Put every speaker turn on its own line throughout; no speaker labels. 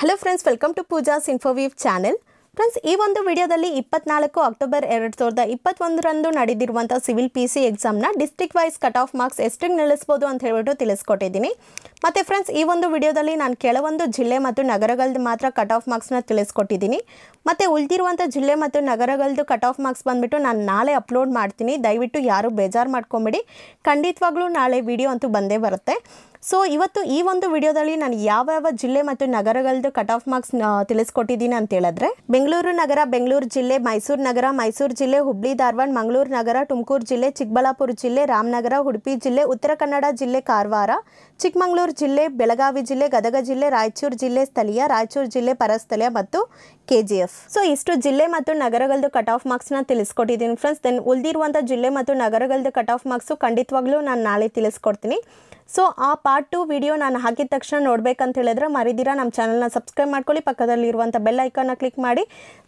hello friends welcome to Pooja's Infoweave channel friends ಈ ಒಂದು ವಿಡಿಯೋದಲ್ಲಿ ಇಪ್ಪತ್ನಾಲ್ಕು ಅಕ್ಟೋಬರ್ ಎರಡು ಸಾವಿರದ ಇಪ್ಪತ್ತೊಂದರಂದು ನಡೆದಿರುವಂಥ ಸಿವಿಲ್ ಪಿ ಸಿ ಎಕ್ಸಾಮ್ನ district wise cut off marks ಎಷ್ಟಿಗೆ ನಿಲ್ಲಿಸ್ಬೋದು ಅಂತ ಹೇಳ್ಬಿಟ್ಟು ತಿಳಿಸ್ಕೊಟ್ಟಿದ್ದೀನಿ ಮತ್ತು ಫ್ರೆಂಡ್ಸ್ ಈ ಒಂದು ವಿಡಿಯೋದಲ್ಲಿ ನಾನು ಕೆಲವೊಂದು ಜಿಲ್ಲೆ ಮತ್ತು ನಗರಗಳದ್ದು ಮಾತ್ರ ಕಟ್ ಆಫ್ ಮಾರ್ಕ್ಸ್ನ ತಿಳಿಸ್ಕೊಟ್ಟಿದ್ದೀನಿ ಮತ್ತು ಉಳಿದಿರುವಂಥ ಜಿಲ್ಲೆ ಮತ್ತು ನಗರಗಳದ್ದು ಕಟ್ ಆಫ್ ಮಾರ್ಕ್ಸ್ ಬಂದುಬಿಟ್ಟು ನಾನು ನಾಳೆ ಅಪ್ಲೋಡ್ ಮಾಡ್ತೀನಿ ದಯವಿಟ್ಟು ಯಾರೂ ಬೇಜಾರು ಮಾಡ್ಕೊಂಬಿಡಿ ಖಂಡಿತವಾಗ್ಲೂ ನಾಳೆ ವಿಡಿಯೋ ಅಂತೂ ಬಂದೇ ಬರುತ್ತೆ ಸೊ ಇವತ್ತು ಈ ಒಂದು ವಿಡಿಯೋದಲ್ಲಿ ನಾನು ಯಾವ ಯಾವ ಜಿಲ್ಲೆ ಮತ್ತು ನಗರಗಳದ್ದು ಕಟ್ ಆಫ್ ಮಾರ್ಕ್ಸ್ ತಿಳಿಸ್ಕೊಟ್ಟಿದ್ದೀನಿ ಅಂತ ಹೇಳಿದ್ರೆ ಬೆಂಗಳೂರು ನಗರ ಬೆಂಗಳೂರು ಜಿಲ್ಲೆ ಮೈಸೂರು ನಗರ ಮೈಸೂರು ಜಿಲ್ಲೆ ಹುಬ್ಳಿ ಧಾರವಾಡ ಮಂಗಳೂರು ನಗರ ತುಮಕೂರು ಜಿಲ್ಲೆ ಚಿಕ್ಕಬಳ್ಳಾಪುರ ಜಿಲ್ಲೆ ರಾಮನಗರ ಉಡುಪಿ ಜಿಲ್ಲೆ ಉತ್ತರ ಕನ್ನಡ ಜಿಲ್ಲೆ ಕಾರವಾರ ಚಿಕ್ಕಮಗಳೂರು ಜಿಲ್ಲೆ ಬೆಳಗಾವಿ ಜಿಲ್ಲೆ ಗದಗ ಜಿಲ್ಲೆ ರಾಯಚೂರು ಜಿಲ್ಲೆ ಸ್ಥಳೀಯ ರಾಯಚೂರು ಜಿಲ್ಲೆ ಪರಸ್ಥಳೀಯ ಮತ್ತು ಕೆ ಜಿ ಎಫ್ ಸೊ ಇಷ್ಟು ಜಿಲ್ಲೆ ಮತ್ತು ನಗರಗಳದ್ದು ಕಟ್ ಆಫ್ ಮಾರ್ಕ್ಸ್ನ ತಿಳಿಸ್ಕೊಟ್ಟಿದ್ದೀನಿ ಫ್ರೆಂಡ್ಸ್ ದೆನ್ ಉಳಿದಿರುವಂಥ ಜಿಲ್ಲೆ ಮತ್ತು ನಗರಗಳದ್ದು ಕಟ್ ಆಫ್ ಮಾರ್ಕ್ಸು ಖಂಡಿತವಾಗ್ಲೂ ನಾನು ನಾಳೆ ತಿಳಿಸ್ಕೊಡ್ತೀನಿ ಸೊ ಆ ಪಾರ್ಟ್ ಟು ವಿಡಿಯೋ ನಾನು ಹಾಕಿದ ತಕ್ಷಣ ನೋಡ್ಬೇಕಂತ ಹೇಳಿದ್ರೆ ಮರಿದಿರಾ ನಮ್ಮ ಚಾನಲ್ನ ಸಬ್ಸ್ಕ್ರೈಬ್ ಮಾಡ್ಕೊಳ್ಳಿ ಪಕ್ಕದಲ್ಲಿ ಪಕ್ಕದಲ್ಲಿರುವಂಥ ಬೆಲ್ ಐಕಾನ್ ಕ್ಲಿಕ್ ಮಾಡಿ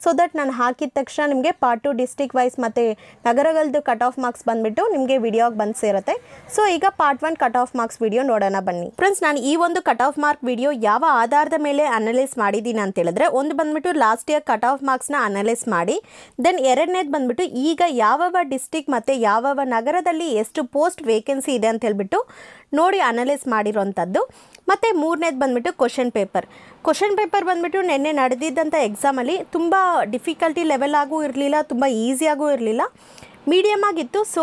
ಸೊ ದಟ್ ನಾನು ಹಾಕಿದ ತಕ್ಷಣ ನಿಮಗೆ ಪಾರ್ಟ್ ಟು ಡಿಸ್ಟಿಕ್ ವೈಸ್ ಮತ್ತು ನಗರಗಳದ್ದು ಕಟ್ ಆಫ್ ಮಾರ್ಕ್ಸ್ ಬಂದುಬಿಟ್ಟು ನಿಮಗೆ ವಿಡಿಯೋಗೆ ಬಂದು ಸೇರುತ್ತೆ ಸೊ ಈಗ part one cut off marks video ನೋಡೋಣ ಬನ್ನಿ ಫ್ರೆಂಡ್ಸ್ ನಾನು ಈ ಒಂದು ಕಟ್ ಆಫ್ ಮಾರ್ಕ್ ವಿಡಿಯೋ ಯಾವ ಆಧಾರದ ಮೇಲೆ ಅನಲೈಸ್ ಮಾಡಿದ್ದೀನಿ ಅಂತ ಹೇಳಿದ್ರೆ ಒಂದು ಬಂದ್ಬಿಟ್ಟು ಲಾಸ್ಟ್ ಇಯರ್ ಕಟ್ ಆಫ್ ಮಾರ್ಕ್ಸ್ನ ಅನಲೈಸ್ ಮಾಡಿ ದೆನ್ ಎರಡನೇದು ಬಂದ್ಬಿಟ್ಟು ಈಗ ಯಾವ ಡಿಸ್ಟಿಕ್ ಮತ್ತು ಯಾವ ನಗರದಲ್ಲಿ ಎಷ್ಟು ಪೋಸ್ಟ್ ವೇಕೆನ್ಸಿ ಇದೆ ಅಂತ ಹೇಳ್ಬಿಟ್ಟು ನೋಡಿ ಅನಲೈಸ್ ಮಾಡಿರೋವಂಥದ್ದು ಮತ್ತು ಮೂರನೇದು ಬಂದುಬಿಟ್ಟು ಕ್ವಶನ್ ಪೇಪರ್ ಕ್ವಶನ್ ಪೇಪರ್ ಬಂದುಬಿಟ್ಟು ನಿನ್ನೆ ನಡೆದಿದ್ದಂಥ ಎಕ್ಸಾಮಲ್ಲಿ ತುಂಬ ಡಿಫಿಕಲ್ಟಿ ಲೆವೆಲ್ ಆಗೂ ಇರಲಿಲ್ಲ ತುಂಬ ಈಸಿಯಾಗೂ ಇರಲಿಲ್ಲ ಮೀಡಿಯಮ್ ಆಗಿತ್ತು ಸೊ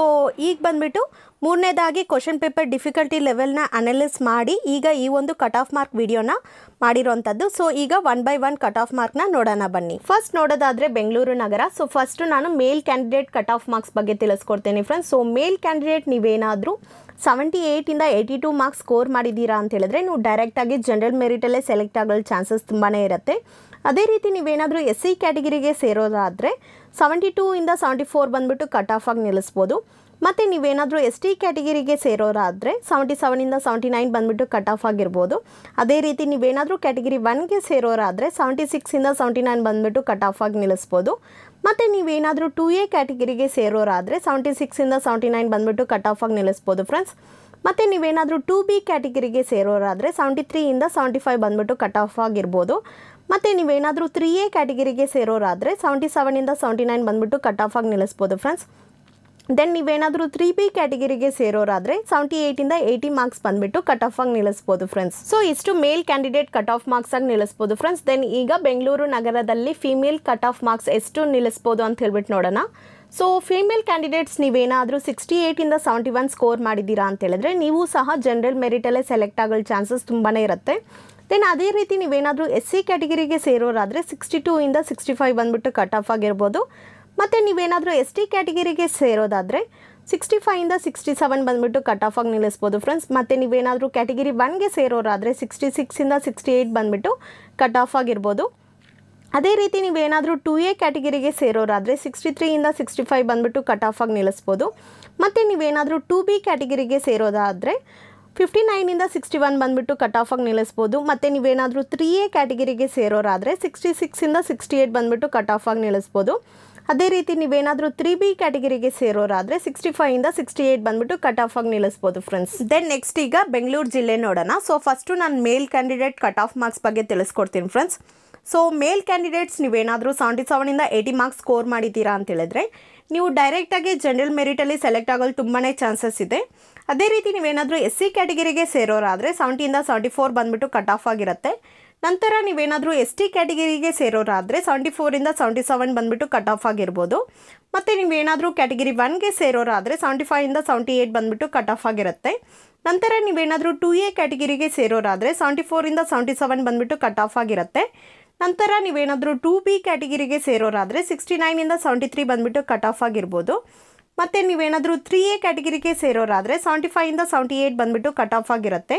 ಈಗ ಬಂದುಬಿಟ್ಟು ಮೂರನೇದಾಗಿ ಕ್ವಶನ್ ಪೇಪರ್ ಡಿಫಿಕಲ್ಟಿ ಲೆವೆಲ್ನ ಅನಾಲಿಸ್ ಮಾಡಿ ಈಗ ಈ ಒಂದು ಕಟ್ ಆಫ್ ಮಾರ್ಕ್ ವಿಡಿಯೋನ ಮಾಡಿರೋವಂಥದ್ದು ಸೊ ಈಗ one by one cut off ಮಾರ್ಕ್ನ ನೋಡೋಣ ಬನ್ನಿ ಫಸ್ಟ್ ನೋಡೋದಾದರೆ ಬೆಂಗಳೂರು ನಗರ ಸೊ ಫಸ್ಟ್ ನಾನು male candidate cut off marks ಬಗ್ಗೆ ತಿಳಿಸ್ಕೊಡ್ತೇನೆ ಫ್ರೆಂಡ್ಸ್ ಸೊ ಮೇಲ್ ಕ್ಯಾಂಡಿಡೇಟ್ ನೀವೇನಾದರೂ ಸೆವೆಂಟಿ ಏಯ್ಟಿಂದ ಏಯ್ಟಿ ಟು ಮಾರ್ಕ್ಸ್ ಸ್ಕೋರ್ ಮಾಡಿದ್ದೀರಾ ಅಂತ ಹೇಳಿದ್ರೆ ನೀವು ಡೈರೆಕ್ಟಾಗಿ ಜನರಲ್ ಮೆರಿಟಲ್ಲೇ ಸೆಲೆಕ್ಟ್ ಆಗೋಲ್ ಚಾನ್ಸಸ್ ತುಂಬಾ ಇರುತ್ತೆ ಅದೇ ರೀತಿ ನೀವೇನಾದರೂ ಎಸ್ ಸಿ e ಕ್ಯಾಟಗರಿಗೆ ಸೇರೋದಾದರೆ ಸೆವೆಂಟಿ ಟೂ ಇಂದ ಸೆವೆಂಟಿ ಫೋರ್ ಬಂದುಬಿಟ್ಟು ಕಟ್ ಆಫ್ ಆಗಿ ನಿಲ್ಲಿಸ್ಬೋದು ಮತ್ತು ನೀವೇನಾದರೂ ಎಸ್ ಟಿ ಕ್ಯಾಟಗರಿಗೆ ಸೇರೋರಾದರೆ ಸೆವೆಂಟಿ ಸೆವೆನಿಂದ ಸೆವೆಂಟಿ ನೈನ್ ಬಂದುಬಿಟ್ಟು ಕಟ್ ಆಫ್ ಆಗಿರ್ಬೋದು ಅದೇ ರೀತಿ ನೀವೇನಾದರೂ ಕ್ಯಾಟಗಿರಿ ಒನ್ಗೆ ಸೇರೋರಾದರೆ ಸೆವೆಂಟಿ ಸಿಕ್ಸಿಂದ ಸೆವೆಂಟಿ ನೈನ್ ಬಂದುಬಿಟ್ಟು ಕಟ್ ಆಫ್ ಆಗಿ ನಿಲ್ಲಿಸ್ಬೋದು ಮತ್ತು ನೀವೇನಾದರೂ ಟೂ ಎ ಕ್ಯಾಟಗಿರಿಗೆ ಸೇರೋರಾದರೆ ಸೆವೆಂಟಿ ಸಿಕ್ಸಿಂದ ಸೆವೆಂಟಿ ನೈನ್ ಬಂದುಬಿಟ್ಟು ಕಟ್ ಆಫ್ ಆಗಿ ನಿಲ್ಲಿಸ್ಬೋದು ಫ್ರೆಂಡ್ಸ್ ಮತ್ತು ನೀವೇನಾದರೂ ಟೂ ಬಿ ಕ್ಯಾಟಗಿರಿಗೆ ಸೇರೋರಾದರೆ ಸೆವೆಂಟಿ ತ್ರೀಯಿಂದ ಸೆವೆಂಟಿ ಫೈವ್ ಬಂದುಬಿಟ್ಟು ಕಟ್ ಆಫ್ ಆಗಿರ್ಬೋದು ಮತ್ತು ನೀವೇನಾದರೂ ತ್ರೀ ಎ ಕ್ಯಾಟಗಿರಿಗೆ ಸೇರೋರಾದರೆ ಸೆವೆಂಟಿ ಸೆವೆನಿಂದ ಸೆವೆಂಟಿ ನೈನ್ ಬಂದುಬಿಟ್ಟು ಕಟ್ ಆಫ್ ಆಗಿ ನಿಲ್ಲಿಸ್ಬೋದು ಫ್ರೆಂಡ್ಸ್ ದೆನ್ ನೀವೇನಾದರೂ ತ್ರೀ ಬಿ ಕ್ಯಾಟಗರಿಗೆ ಸೇರೋರಾದರೆ ಸೆವೆಂಟಿ ಏಯ್ಟಿಂದ ಏಯ್ಟಿ ಮಾರ್ಕ್ಸ್ ಬಂದುಬಿಟ್ಟು ಕಟ್ ಆಫ್ ಆಗಿ ನಿಲ್ಲಿಸ್ಬೋದು ಫ್ರೆಂಡ್ಸ್ ಸೊ ಇಷ್ಟು male candidate cut off marks ಆಗಿ ನಿಲ್ಲಿಸ್ಬೋದು ಫ್ರೆಂಡ್ಸ್ ದೆನ್ ಈಗ ಬೆಂಗಳೂರು ನಗರದಲ್ಲಿ ಫೀಮೇಲ್ ಕಟ್ ಆಫ್ ಮಾರ್ಕ್ಸ್ ಎಷ್ಟು ನಿಲ್ಲಿಸ್ಬೋದು ಅಂತ ಹೇಳ್ಬಿಟ್ಟು ನೋಡೋಣ ಸೊ ಫೀಮೇಲ್ ಕ್ಯಾಂಡಿಡೇಟ್ಸ್ ನೀವೇನಾದರೂ ಸಿಕ್ಸ್ಟಿ ಏಯ್ಟಿಂದ ಸೆವೆಂಟಿ ಒನ್ ಸ್ಕೋರ್ ಮಾಡಿದ್ದೀರಾ ಅಂತ ಹೇಳಿದ್ರೆ ನೀವು ಸಹ ಜನರಲ್ ಮೆರಿಟಲ್ಲೇ ಸೆಲೆಕ್ಟ್ ಆಗೋ ಚಾನ್ಸಸ್ ತುಂಬಾ ಇರುತ್ತೆ ದೆನ್ ಅದೇ ರೀತಿ ನೀವೇನಾದರೂ ಎಸ್ ಸಿ ಕ್ಯಾಟಗರಿಗೆ ಸೇರೋರಾದರೆ ಸಿಕ್ಸ್ಟಿ ಟೂ ಇಂದ ಸಿಕ್ಸ್ಟಿ ಫೈವ್ ಬಂದುಬಿಟ್ಟು ಕಟ್ ಆಫ್ ಆಗಿರ್ಬೋದು ಮತ್ತು ನೀವೇನಾದರೂ ಎಸ್ ಟಿ ಕ್ಯಾಟಗರಿಗೆ ಸೇರೋದಾದರೆ ಸಿಕ್ಸ್ಟಿ ಫೈವಿಂದ ಸಿಕ್ಸ್ಟಿ ಸೆವೆನ್ ಬಂದುಬಿಟ್ಟು ಕಟ್ ಆಫಾಗಿ ನಿಲ್ಲಿಸ್ಬೋದು ಫ್ರೆಂಡ್ಸ್ ಮತ್ತು ನೀವೇನಾದರೂ ಕ್ಯಾಟಗಿರಿ ಒನ್ಗೆ ಸೇರೋರಾದರೆ ಸಿಕ್ಸ್ಟಿ ಸಿಕ್ಸಿಂದ ಸಿಕ್ಸ್ಟಿ ಏಯ್ಟ್ ಬಂದುಬಿಟ್ಟು ಕಟ್ ಆಫ್ ಆಗಿರ್ಬೋದು ಅದೇ ರೀತಿ ನೀವೇನಾದರೂ ಟೂ ಎ ಕ್ಯಾಟಗಿರಿಗೆ ಸೇರೋರಾದರೆ ಸಿಕ್ಸ್ಟಿ ತ್ರೀಯಿಂದ ಸಿಕ್ಸ್ಟಿ ಫೈವ್ ಬಂದುಬಿಟ್ಟು ಕಟ್ ಆಫಾಗಿ ನಿಲ್ಲಿಸ್ಬೋದು ಮತ್ತು ನೀವೇನಾದರೂ ಟೂ ಬಿ ಕ್ಯಾಟಗಿರಿಗೆ ಸೇರೋದಾದರೆ ಫಿಫ್ಟಿ ನೈನಿಂದ ಸಿಕ್ಸ್ಟಿ ಒನ್ ಬಂದುಬಿಟ್ಟು ಕಟ್ ಆಫಾಗಿ ನಿಲ್ಲಿಸ್ಬೋದು ಮತ್ತು ನೀವೇನಾದರೂ ತ್ರೀ ಎ ಕ್ಯಾಟಗಿರಿಗೆ ಸೇರೋರಾದರೆ ಸಿಕ್ಸ್ಟಿ ಸಿಕ್ಸಿಂದ ಸಿಕ್ಸ್ಟಿ ಏಯ್ಟ್ ಬಂದುಬಿಟ್ಟು ಕಟ್ ಆಫಾಗಿ ನಿಲ್ಲಿಸ್ಬೋದು ಅದೇ ರೀತಿ ನೀವೇನಾದರೂ ತ್ರೀ ಬಿ ಕ್ಯಾಟಗರಿಗೆ ಸೇರೋರಾದರೆ ಸಿಕ್ಸ್ಟಿ ಫೈವಿಂದ ಸಿಕ್ಸ್ಟಿ ಏಯ್ಟ್ ಬಂದುಬಿಟ್ಟು ಕಟ್ ಆಫ್ ಆಗಿ ನಿಲ್ಲಿಸ್ಬೋದು ಫ್ರೆಂಡ್ಸ್ ದೆನ್ ನೆಕ್ಸ್ಟ್ ಈಗ ಬೆಂಗಳೂರು ಜಿಲ್ಲೆ ನೋಡೋಣ ಸೊ ಫಸ್ಟು ನಾನು male candidate cut off marks ಬಗ್ಗೆ ತಿಳಿಸ್ಕೊಡ್ತೀನಿ ಫ್ರೆಂಡ್ಸ್ ಸೊ ಮೇಲ್ ಕ್ಯಾಂಡಿಡೇಟ್ಸ್ ನೀವೇನಾದರೂ ಸೆವೆಂಟಿ ಸೆವೆನಿಂದ ಏಯ್ಟಿ ಮಾರ್ಕ್ಸ್ ಸ್ಕೋರ್ ಮಾಡಿದ್ದೀರಾ ಅಂತ ಹೇಳಿದ್ರೆ ನೀವು ಡೈರೆಕ್ಟಾಗಿ ಜನರಲ್ ಮೆರಿಟಲ್ಲಿ ಸೆಲೆಕ್ಟ್ ಆಗಲು ತುಂಬಾ ಚಾನ್ಸಸ್ ಇದೆ ಅದೇ ರೀತಿ ನೀವೇನಾದರೂ ಎಸ್ ಸಿ ಕ್ಯಾಟಗರಿಗೆ ಸೇರೋರಾದರೆ ಸೆವೆಂಟಿಯಿಂದ ಸೆವೆಂಟಿ ಫೋರ್ ಬಂದುಬಿಟ್ಟು ಕಟ್ ಆಫ್ ಆಗಿರುತ್ತೆ ನಂತರ ನೀವೇನಾದರೂ ಎಸ್ ಟಿ ಕ್ಯಾಟಗರಿಗೆ ಸೇರೋರಾದರೆ ಸೆವೆಂಟಿ ಫೋರಿಂದ ಸೆವೆಂಟಿ ಸೆವೆನ್ ಬಂದುಬಿಟ್ಟು ಕಟ್ ಆಫ್ ಆಗಿರ್ಬೋದು ಮತ್ತು ನೀವೇನಾದರೂ ಕ್ಯಾಟಗರಿ ಒನ್ಗೆ ಸೇರೋರಾದರೆ ಸೆವೆಂಟಿ ಫೈವಿಂದ ಸೆವೆಂಟಿ ಏಯ್ಟ್ ಬಂದುಬಿಟ್ಟು ಕಟ್ ಆಫ್ ಆಗಿರುತ್ತೆ ನಂತರ ನೀವೇನಾದರೂ ಟೂ ಎ ಕ್ಯಾಟಗಿರಿಗೆ ಸೇರೋರಾದರೆ ಸೆವೆಂಟಿ ಫೋರಿಂದ ಸೆವೆಂಟಿ ಸೆವೆನ್ ಬಂದುಬಿಟ್ಟು ಕಟ್ ಆಫ್ ಆಗಿರುತ್ತೆ ನಂತರ ನೀವೇನಾದರೂ ಟೂ ಬಿ ಕ್ಯಾಟಗಿರಿಗೆ ಸೇರೋರಾದರೆ ಸಿಕ್ಸ್ಟಿ ನೈನಿಂದ ಸೆವೆಂಟಿ ತ್ರೀ ಬಂದುಬಿಟ್ಟು ಕಟ್ ಆಫ್ ಆಗಿರ್ಬೋದು ಮತ್ತು ನೀವೇನಾದರೂ ತ್ರೀ ಎ ಕ್ಯಾಟಗರಿಗೆ ಸೇರೋರಾದರೆ ಸೆವೆಂಟಿ ಫೈವಿಂದ ಸೆವೆಂಟಿ ಏಯ್ಟ್ ಬಂದುಬಿಟ್ಟು ಕಟ್ ಆಫ್ ಆಗಿರುತ್ತೆ